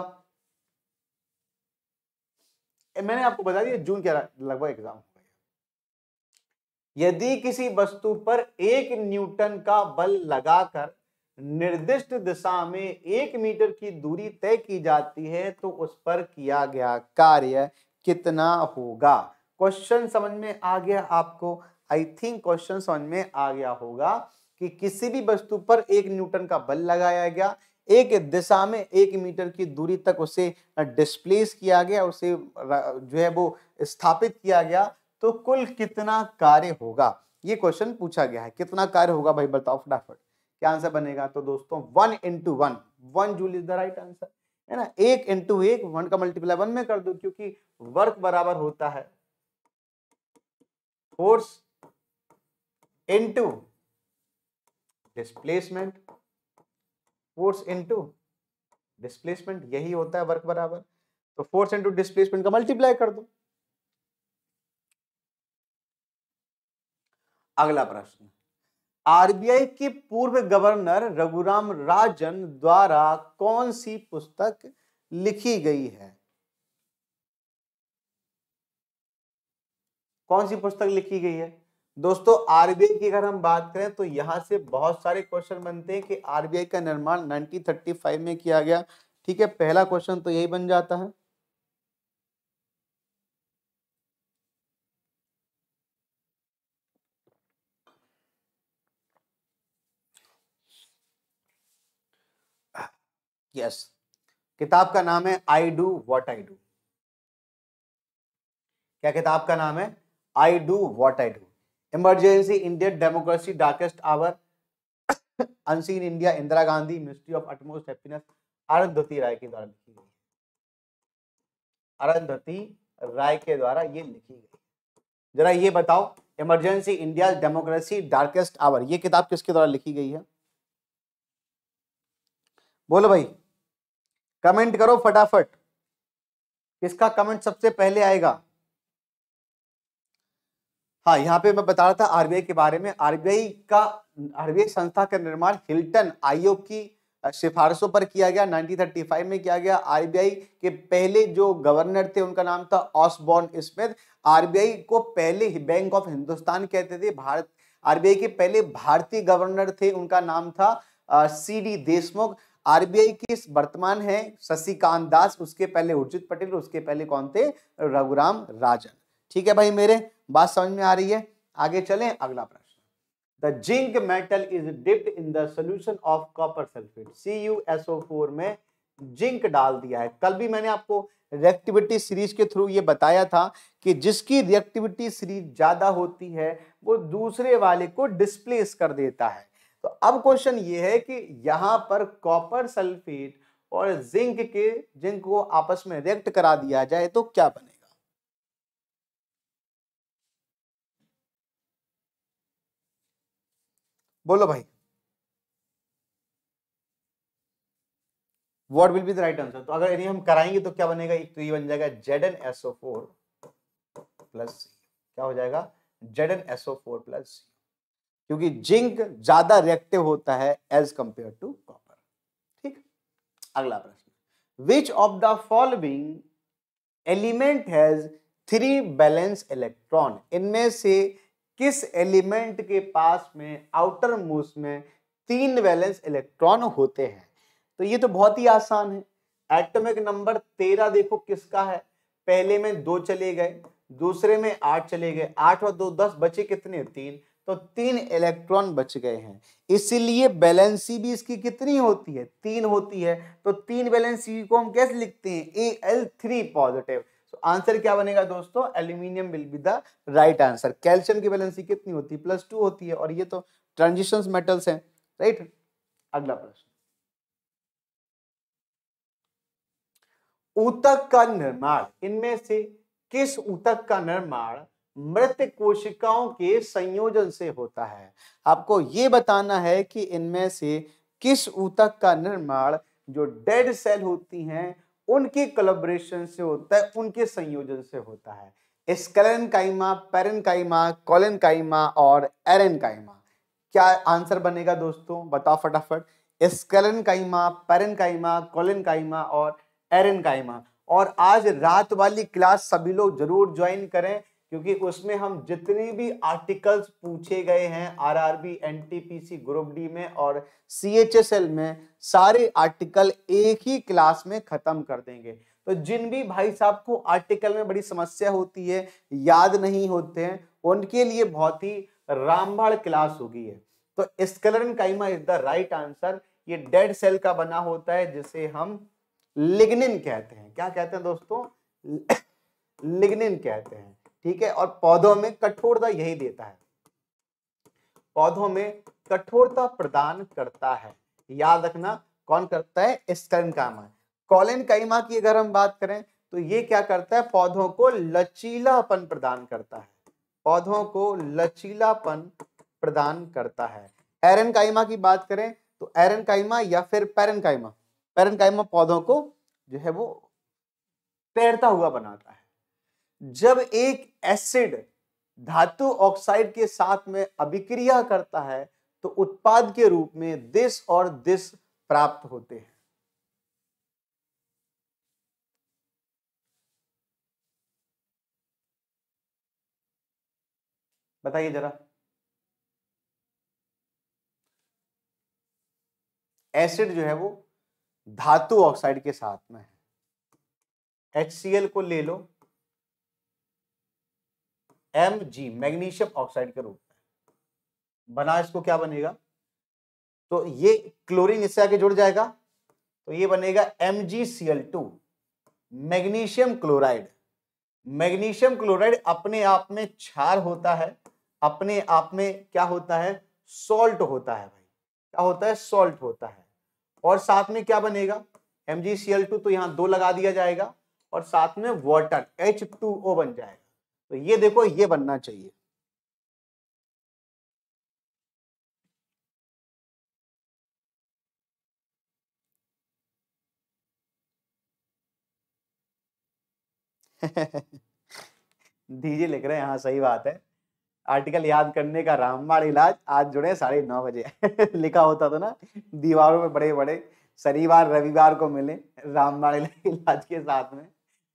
मैंने आपको बता दिया जून के लगभग एग्जाम हो यदि किसी वस्तु पर एक न्यूटन का बल लगाकर निर्दिष्ट दिशा में एक मीटर की दूरी तय की जाती है तो उस पर किया गया कार्य कितना होगा क्वेश्चन समझ में आ गया आपको आई थिंक क्वेश्चन समझ में आ गया होगा कि किसी भी वस्तु पर एक न्यूटन का बल लगाया गया एक दिशा में एक मीटर की दूरी तक उसे डिस्प्लेस किया गया उसे जो है वो स्थापित किया गया तो कुल कितना कार्य होगा ये क्वेश्चन पूछा गया है कितना कार्य होगा भाई बताओ फटाफट क्या आंसर बनेगा तो दोस्तों one into one one joule is the right answer है ना एक इंटू एक वन का मल्टीप्लाई वन में कर दो क्योंकि वर्क बराबर होता है force into displacement force into displacement यही होता है वर्क बराबर तो फोर्स इनटू डिस्प्लेसमेंट का मल्टीप्लाई कर दो अगला प्रश्न आरबीआई के पूर्व गवर्नर रघुराम राजन द्वारा कौन सी पुस्तक लिखी गई है कौन सी पुस्तक लिखी गई है दोस्तों आरबीआई की अगर हम बात करें तो यहाँ से बहुत सारे क्वेश्चन बनते हैं कि आरबीआई का निर्माण 1935 में किया गया ठीक है पहला क्वेश्चन तो यही बन जाता है यस yes. किताब का नाम है I do what I do क्या किताब का नाम है I do what I do. Emergency Indian democracy, darkest hour. Unseen India, Indira Gandhi ministry of utmost happiness Arundhati Roy के द्वारा लिखी गई अरुंधति राय के द्वारा ये लिखी गई जरा ये बताओ emergency India democracy darkest hour ये किताब किसके द्वारा लिखी गई है बोलो भाई कमेंट करो फटाफट किसका कमेंट सबसे पहले आएगा हाँ यहाँ पे मैं बता रहा था आरबीआई के बारे में आरबीआई का आरबीआई संस्था का निर्माण हिल्टन आयोग की सिफारिशों पर किया गया 1935 में किया गया आरबीआई के पहले जो गवर्नर थे उनका नाम था ऑसबॉर्न स्मिथ आरबीआई को पहले बैंक ऑफ हिंदुस्तान कहते थे भारत आरबीआई के पहले भारतीय गवर्नर थे उनका नाम था सी डी देशमुख आरबीआई के वर्तमान है शशिकांत दास उसके पहले उर्जित पटेल उसके पहले कौन थे रघुराम राजन ठीक है भाई मेरे बात समझ में आ रही है आगे चलें अगला प्रश्न the zinc metal is dipped in the solution of copper sulphate C U S O four में जिंक डाल दिया है कल भी मैंने आपको रिएक्टिविटी सीरीज के थ्रू ये बताया था कि जिसकी रिएक्टिविटी सीरीज ज़्यादा होती है वो दूसरे वाले को डिस्प्लेस कर देता है तो अब क्वेश्चन ये है कि यहाँ पर कॉपर सल्फेट और जिंक के जिंक को आपस में रिएक्ट करा दिया जाए तो क्या बने बोलो भाई what will be the right answer तो अगर यदि हम कराएंगे तो क्या बनेगा एक तो ये बन जाएगा Z N SO four plus क्या हो जाएगा Z N SO four plus क्योंकि जिंक ज्यादा रिएक्टिव होता है एज कंपेयर टू कॉपर ठीक अगला प्रश्न which of the following element has three valence electron इनमें से किस एलिमेंट के पास में आउटर मोस्ट में तीन वैलेंस इलेक्ट्रॉन होते हैं तो ये तो बहुत ही आसान है एटॉमिक नंबर तेरह देखो किसका है पहले में दो चले गए दूसरे में आठ चले गए आठ और दो दस बचे कितने तीन तो तीन इलेक्ट्रॉन बच गए हैं इसीलिए बैलेंसी भी इसकी कितनी होती है तीन होती है तो तीन बैलेंसी को हम कैसे लिखते हैं A L three positive answer क्या बनेगा दोस्तों aluminium will be the right answer calcium की वैलेंसी कितनी होती है प्लस टू होती है और ये तो ट्रांजिशन मेटल्स हैं राइट अगला प्रश्न उतक का निर्माण इनमें से किस उतक का निर्माण मृत कोशिकाओं के संयोजन से होता है आपको ये बताना है कि इनमें से किस उतक का निर्माण जो डेड सेल होती हैं उनकी कोलोब्रेशन से होता है उनके संयोजन से होता है काइमा कॉलन काइमा और एरन काइमा क्या आंसर बनेगा दोस्तों बताओ फटाफट काइमा कॉलन काइमा और एरन काइमा और आज रात वाली क्लास सभी लोग जरूर ज्वाइन करें क्योंकि उसमें हम जितने भी आर्टिकल्स पूछे गए हैं आरआरबी एनटीपीसी ग्रुप डी में और सीएचएसएल में सारे आर्टिकल एक ही क्लास में खत्म कर देंगे तो जिन भी भाई साहब को आर्टिकल में बड़ी समस्या होती है याद नहीं होते हैं उनके लिए बहुत ही रामबाड़ क्लास होगी है तो sclerenchyma is the right answer ये डेड सेल का बना होता है जिसे हम लिग्निन कहते हैं क्या कहते हैं दोस्तों लिग्निन [COUGHS] कहते हैं ठीक है और पौधों में कठोरता यही देता है पौधों में कठोरता प्रदान करता है याद रखना कौन करता है स्टर्न कामा कॉलिन कईमा की अगर हम बात करें तो ये क्या करता है पौधों को लचीलापन प्रदान करता है पौधों को लचीलापन प्रदान करता है एरन कायमा की बात करें तो एरन कायमा या फिर पैरन कायमा पैरन कायमा पौधों को जो है वो तैरता हुआ बनाता है जब एक एसिड धातु ऑक्साइड के साथ में अभिक्रिया करता है तो उत्पाद के रूप में दिस और दिस प्राप्त होते हैं बताइए जरा एसिड जो है वो धातु ऑक्साइड के साथ में है HCl को ले लो एम जी मैग्नीशियम ऑक्साइड के रूप में बना इसको क्या बनेगा तो ये क्लोरीन इससे आगे जुड़ जाएगा तो ये बनेगा M G C L two magnesium chloride magnesium chloride अपने आप में क्षार होता है अपने आप में क्या होता है सॉल्ट होता है भाई क्या होता है सॉल्ट होता है और साथ में क्या बनेगा M G C L two तो यहाँ दो लगा दिया जाएगा और साथ में वाटर एच टू ओ बन जाएगा तो ये देखो ये बनना चाहिए दीजिए [LAUGHS] लिख रहे हैं हाँ सही बात है आर्टिकल याद करने का रामबाण इलाज आज जुड़े साढ़े नौ बजे [LAUGHS] लिखा होता था तो ना दीवारों में बड़े बड़े शनिवार रविवार को मिले रामबाण इलाज के साथ में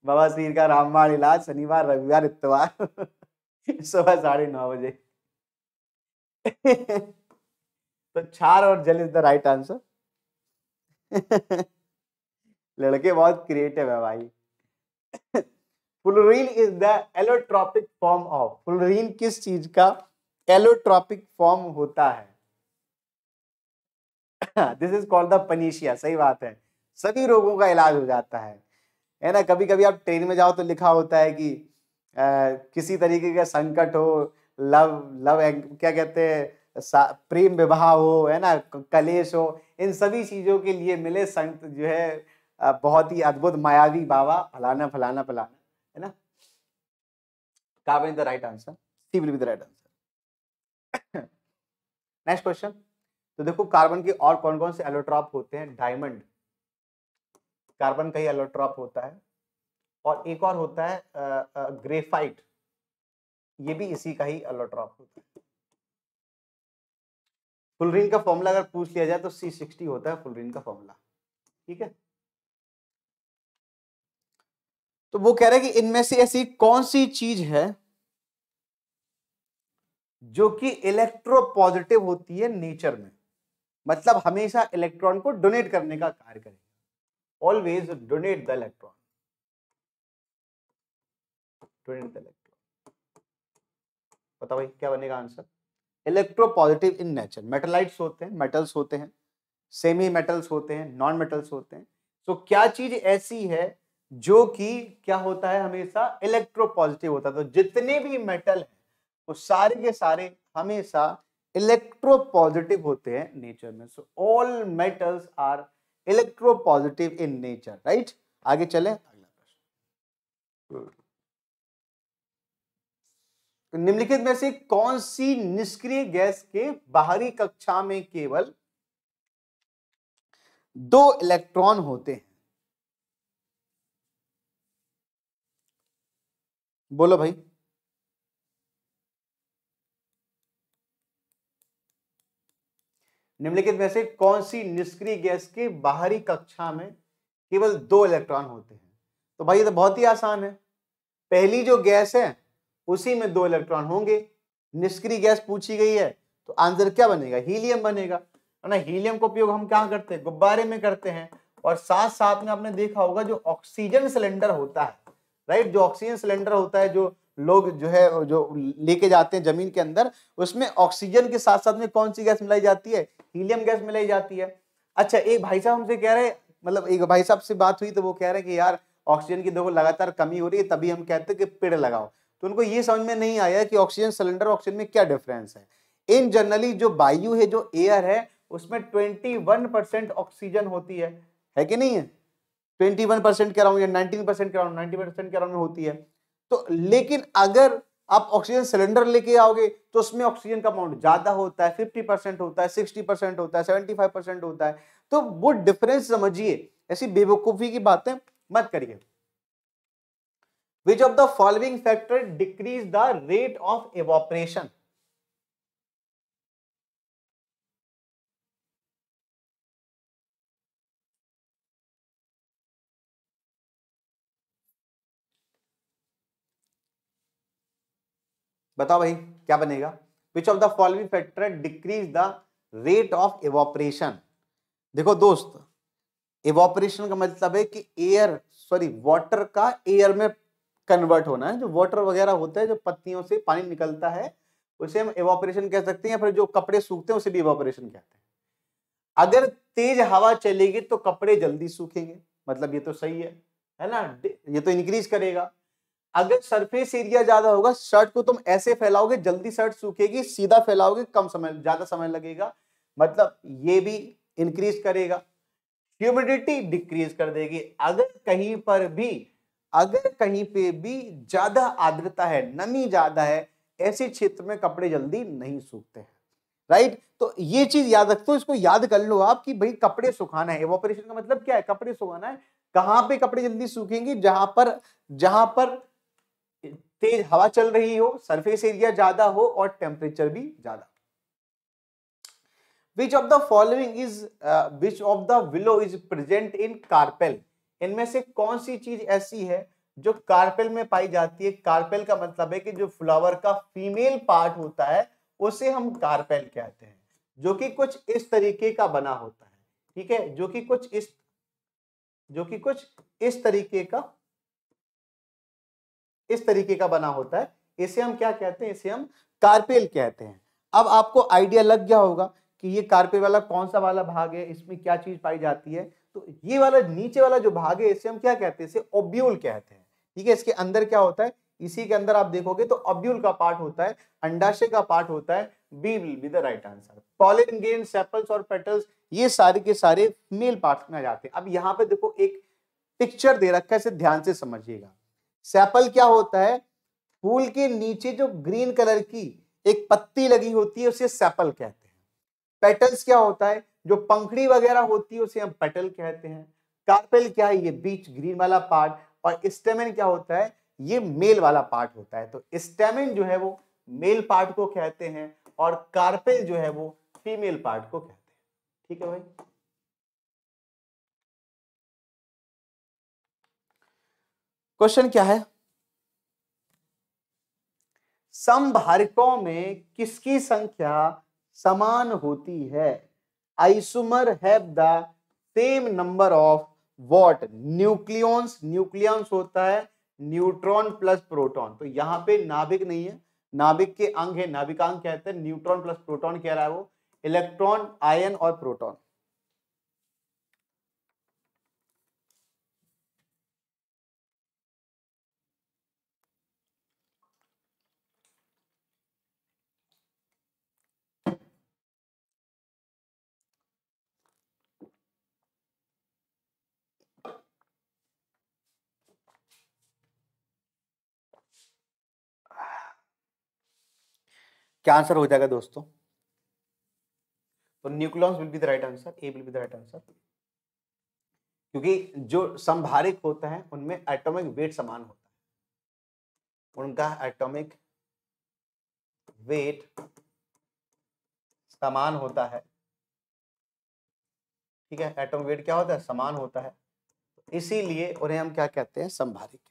बवासीर का रामबाण इलाज शनिवार रविवार इतवार [LAUGHS] सुबह साढ़े नौ बजे [LAUGHS] तो छार और जल इज द राइट आंसर [LAUGHS] लड़के बहुत क्रिएटिव है भाई fullerene is the allotropic form of fullerene किस चीज का एलोट्रॉपिक फॉर्म होता है this is called the panacea सही बात है सभी रोगों का इलाज हो जाता है है ना कभी कभी आप ट्रेन में जाओ तो लिखा होता है कि आ, किसी तरीके का संकट हो लव लव क्या कहते हैं प्रेम विवाह हो है ना कलेश हो इन सभी चीज़ों के लिए मिले संत जो है बहुत ही अद्भुत मायावी बाबा फलाना फलाना फलाना है ना का is the right answer C will be the right answer next question तो देखो कार्बन के और कौन कौन से एलोट्रॉप होते हैं डायमंड कार्बन का ही एलोट्रॉप होता है और एक और होता है ग्रेफाइट ये भी इसी का ही एलोट्रॉप होता है फुलरीन का फॉर्मूला अगर पूछ लिया जाए तो सी सिक्सटी होता है फुलरीन का फॉर्मूला ठीक है तो वो कह रहे हैं कि इनमें से ऐसी कौन सी चीज है जो कि इलेक्ट्रो पॉजिटिव होती है नेचर में मतलब हमेशा इलेक्ट्रॉन को डोनेट करने का कार्य करेगी always donate the electron. Donate the electron. बताओ भाई क्या बनेगा आंसर इलेक्ट्रोपॉजिटिव इन नेचर मेटेलाइट्स होते हैं मेटल्स होते हैं सेमी मेटल्स होते हैं नॉन मेटल्स होते हैं तो so, क्या चीज ऐसी है जो कि क्या होता है हमेशा इलेक्ट्रो पॉजिटिव होता है तो जितने भी मेटल हैं वो सारे के सारे हमेशा इलेक्ट्रो पॉजिटिव होते हैं नेचर में so all metals are electropositive in nature right आगे चले अगला प्रश्न निम्नलिखित में से कौन सी निष्क्रिय गैस के बाहरी कक्षा में केवल दो इलेक्ट्रॉन होते हैं बोलो भाई निम्नलिखित में से कौन सी निष्क्रिय गैस के बाहरी कक्षा में केवल दो इलेक्ट्रॉन होते हैं तो भाई ये तो बहुत ही आसान है पहली जो गैस है उसी में दो इलेक्ट्रॉन होंगे निष्क्रिय गैस पूछी गई है तो आंसर क्या बनेगा हीलियम बनेगा है ना हीलियम का उपयोग हम क्या करते हैं गुब्बारे में करते हैं और साथ साथ में आपने देखा होगा जो ऑक्सीजन सिलेंडर होता है राइट जो ऑक्सीजन सिलेंडर होता है जो लोग जो है जो लेके जाते हैं जमीन के अंदर उसमें ऑक्सीजन के साथ साथ में कौन सी गैस मिलाई जाती है हीलियम गैस मिलाई जाती है अच्छा एक भाई साहब हमसे कह रहे हैं मतलब एक भाई साहब से बात हुई तो वो कह रहे हैं कि यार ऑक्सीजन की देखो लगातार कमी हो रही है तभी हम कहते हैं कि पेड़ लगाओ तो उनको ये समझ में नहीं आया कि ऑक्सीजन सिलेंडर ऑक्सीजन में क्या डिफरेंस है इन जनरली जो वायु है जो एयर है उसमें ट्वेंटी वन परसेंट ऑक्सीजन होती है है कि नहीं है ट्वेंटी वन परसेंट के अराउंड या नाइनटीन परसेंट के अराउंड नाइनटी परसेंट के अराउंड में होती है तो लेकिन अगर आप ऑक्सीजन सिलेंडर लेके आओगे तो उसमें ऑक्सीजन का अमाउंट ज़्यादा होता है फिफ्टी परसेंट होता है सिक्सटी परसेंट होता है सेवेंटी फाइव परसेंट होता है तो वो डिफरेंस समझिए ऐसी बेवकूफ़ी की बातें मत करिए which of the following factor decrease the rate of evaporation बताओ भाई क्या बनेगा which of the following factor decrease the rate of evaporation देखो दोस्त एवोपरेशन का मतलब है कि एयर सॉरी वाटर का एयर में कन्वर्ट होना है जो वाटर वगैरह होता है जो पत्तियों से पानी निकलता है उसे हम एवोपरेशन कह सकते हैं या फिर जो कपड़े सूखते हैं उसे भी एवोपरेशन कहते हैं अगर तेज हवा चलेगी तो कपड़े जल्दी सूखेंगे मतलब ये तो सही है है ना ये तो इंक्रीज करेगा अगर सरफेस एरिया ज्यादा होगा शर्ट को तुम ऐसे फैलाओगे जल्दी शर्ट सूखेगी सीधा फैलाओगे कम समय ज्यादा समय लगेगा मतलब ये भी इंक्रीज करेगा ह्यूमिडिटी डिक्रीज कर देगी अगर कहीं पर भी अगर कहीं पे भी ज्यादा आर्द्रता है नमी ज्यादा है ऐसे क्षेत्र में कपड़े जल्दी नहीं सूखते हैं राइट तो ये चीज याद रखते हो इसको याद कर लो आप कि भाई कपड़े सुखाना है एवोपरेशन का मतलब क्या है कपड़े सुखाना है कहाँ पे कपड़े जल्दी सूखेंगे जहां पर जहां पर तेज हवा चल रही हो सरफेस एरिया ज्यादा हो और टेम्परेचर भी ज्यादा which of the following is which of the willow is present in carpel इनमें से कौन सी चीज ऐसी है जो कार्पेल में पाई जाती है कार्पेल का मतलब है कि जो फ्लावर का फीमेल पार्ट होता है उसे हम कार्पेल कहते हैं जो कि कुछ इस तरीके का बना होता है ठीक है जो कि कुछ इस जो कि कुछ इस तरीके का इस तरीके का बना होता है इसे हम क्या कहते हैं इसे हम कार्पेल कहते हैं अब आपको आइडिया लग गया होगा कि ये कार्पेल वाला कौन सा वाला भाग है इसमें क्या चीज पाई जाती है तो ये वाला नीचे वाला जो भाग है इसे हम क्या कहते हैं इसे ओब्यूल कहते हैं ठीक है इसके अंदर क्या होता है इसी के अंदर आप देखोगे तो अब्यूल का पार्ट होता है अंडाशय का पार्ट होता है B will be the right answer pollen grain sepals और पेटल्स ये सारे के सारे मेल पार्ट में आ जाते हैं अब यहाँ पे देखो एक पिक्चर दे रखा है इसे ध्यान से समझिएगा सेपल क्या होता है फूल के नीचे जो ग्रीन कलर की एक पत्ती लगी होती है उसे सेपल कहते हैं पेटल्स क्या होता है जो पंखड़ी वगैरह होती है उसे हम पेटल कहते हैं कार्पेल क्या है ये बीच ग्रीन वाला पार्ट और स्टेमिन क्या होता है ये मेल वाला पार्ट होता है तो स्टेमिन जो है वो मेल पार्ट को कहते हैं और कार्पेल जो है वो फीमेल पार्ट को कहते हैं ठीक है भाई क्वेश्चन क्या है समभारकों में किसकी संख्या समान होती है isomer have the same number of what nucleons nucleons होता है न्यूट्रॉन प्लस प्रोटॉन तो यहां पे नाभिक नहीं है नाभिक के अंग है नाभिकांग कहते हैं न्यूट्रॉन प्लस प्रोटॉन कह रहा है वो इलेक्ट्रॉन आयन और प्रोटॉन क्या आंसर हो जाएगा दोस्तों तो nucleus will be the right answer A will be the right answer क्योंकि जो संभारिक होते हैं उनमें एटॉमिक वेट समान होता है उनका एटॉमिक वेट समान होता है ठीक है एटॉमिक वेट क्या होता है समान होता है इसीलिए उन्हें हम क्या कहते हैं संभारिक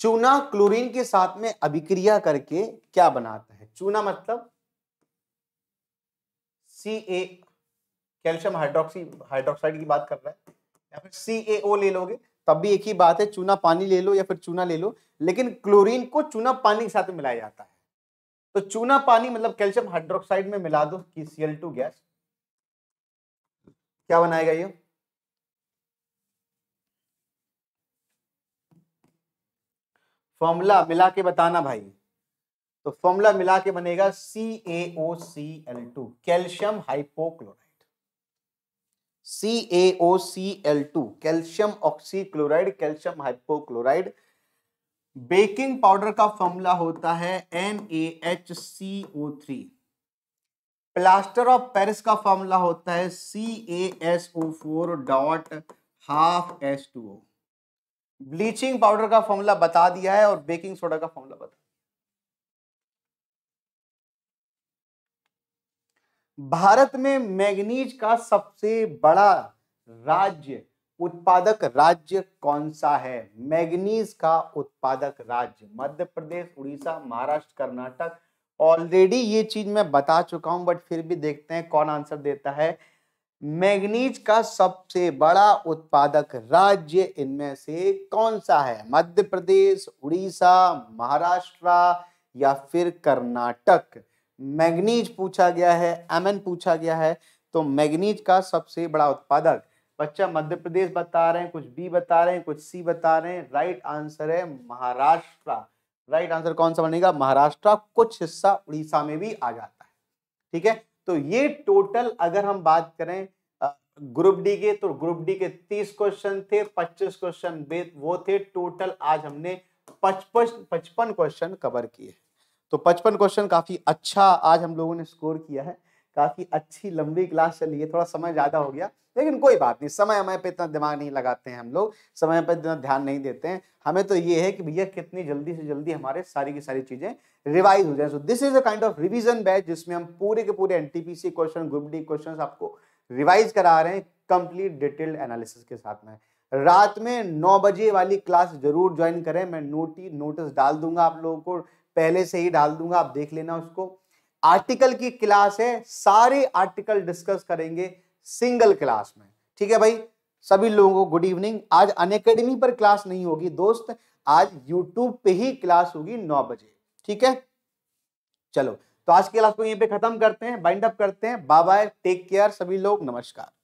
चूना क्लोरीन के साथ में अभिक्रिया करके क्या बनाता है चूना मतलब C A calcium hydroxy hydroxide की बात कर रहा है या फिर सी ए ओ ले लोगे तब भी एक ही बात है चूना पानी ले लो या फिर चूना ले लो लेकिन क्लोरीन को चूना पानी के साथ मिलाया जाता है तो चूना पानी मतलब कैल्शियम हाइड्रोक्साइड में मिला दो कि सीएल टू गैस क्या बनाएगा ये फॉर्मूला मिला के बताना भाई तो फॉर्मूला मिला के बनेगा C A O C L two calcium hypochloride C A O C L two calcium oxychloride calcium hypochloride baking powder का फॉर्मूला होता है N A H C O three plaster of Paris का formula होता है C A S O four dot half S two O bleaching powder का formula बता दिया है और बेकिंग सोडा का फॉर्मूला बता भारत में मैग्नीज का सबसे बड़ा राज्य उत्पादक राज्य कौन सा है मैग्नीज का उत्पादक राज्य मध्य प्रदेश उड़ीसा महाराष्ट्र कर्नाटक ऑलरेडी ये चीज मैं बता चुका हूं बट फिर भी देखते हैं कौन आंसर देता है मैग्नीज का सबसे बड़ा उत्पादक राज्य इनमें से कौन सा है मध्य प्रदेश उड़ीसा महाराष्ट्र या फिर कर्नाटक मैग्नीज पूछा गया है एम पूछा गया है तो मैग्नीज का सबसे बड़ा उत्पादक बच्चा मध्य प्रदेश बता रहे हैं कुछ बी बता रहे हैं कुछ सी बता रहे हैं राइट आंसर है महाराष्ट्र राइट आंसर कौन सा बनेगा महाराष्ट्र कुछ हिस्सा उड़ीसा में भी आ जाता है ठीक है तो ये टोटल अगर हम बात करें ग्रुप डी के तो ग्रुप डी के तीस क्वेश्चन थे पच्चीस क्वेश्चन वो थे टोटल आज हमने पचपन पचपन क्वेश्चन कवर किए तो पचपन क्वेश्चन काफ़ी अच्छा आज हम लोगों ने स्कोर किया है काफ़ी अच्छी लंबी क्लास चली है थोड़ा समय ज़्यादा हो गया लेकिन कोई बात नहीं समय हमारे पे इतना दिमाग नहीं लगाते हैं हम लोग समय पर इतना ध्यान नहीं देते हैं हमें तो ये है कि भैया कितनी जल्दी से जल्दी हमारे सारी की सारी चीज़ें रिवाइज हो जाए so this is a kind of revision batch जिसमें हम पूरे के पूरे NTPC question group D question आपको रिवाइज करा रहे हैं कंप्लीट डिटेल्ड एनालिसिस के साथ में रात में नौ बजे वाली क्लास जरूर ज्वाइन करें मैं नोटी नोटिस डाल दूंगा आप लोगों को पहले से ही डाल दूंगा आप देख लेना उसको आर्टिकल की क्लास है सारे आर्टिकल डिस्कस करेंगे सिंगल क्लास में ठीक है भाई सभी लोगों को गुड इवनिंग आज अनएकेडमी पर क्लास नहीं होगी दोस्त आज यूट्यूब पे ही क्लास होगी नौ बजे ठीक है चलो तो आज की क्लास को यहीं पे खत्म करते हैं बाइंड अप करते हैं बाय बाय टेक केयर सभी लोग नमस्कार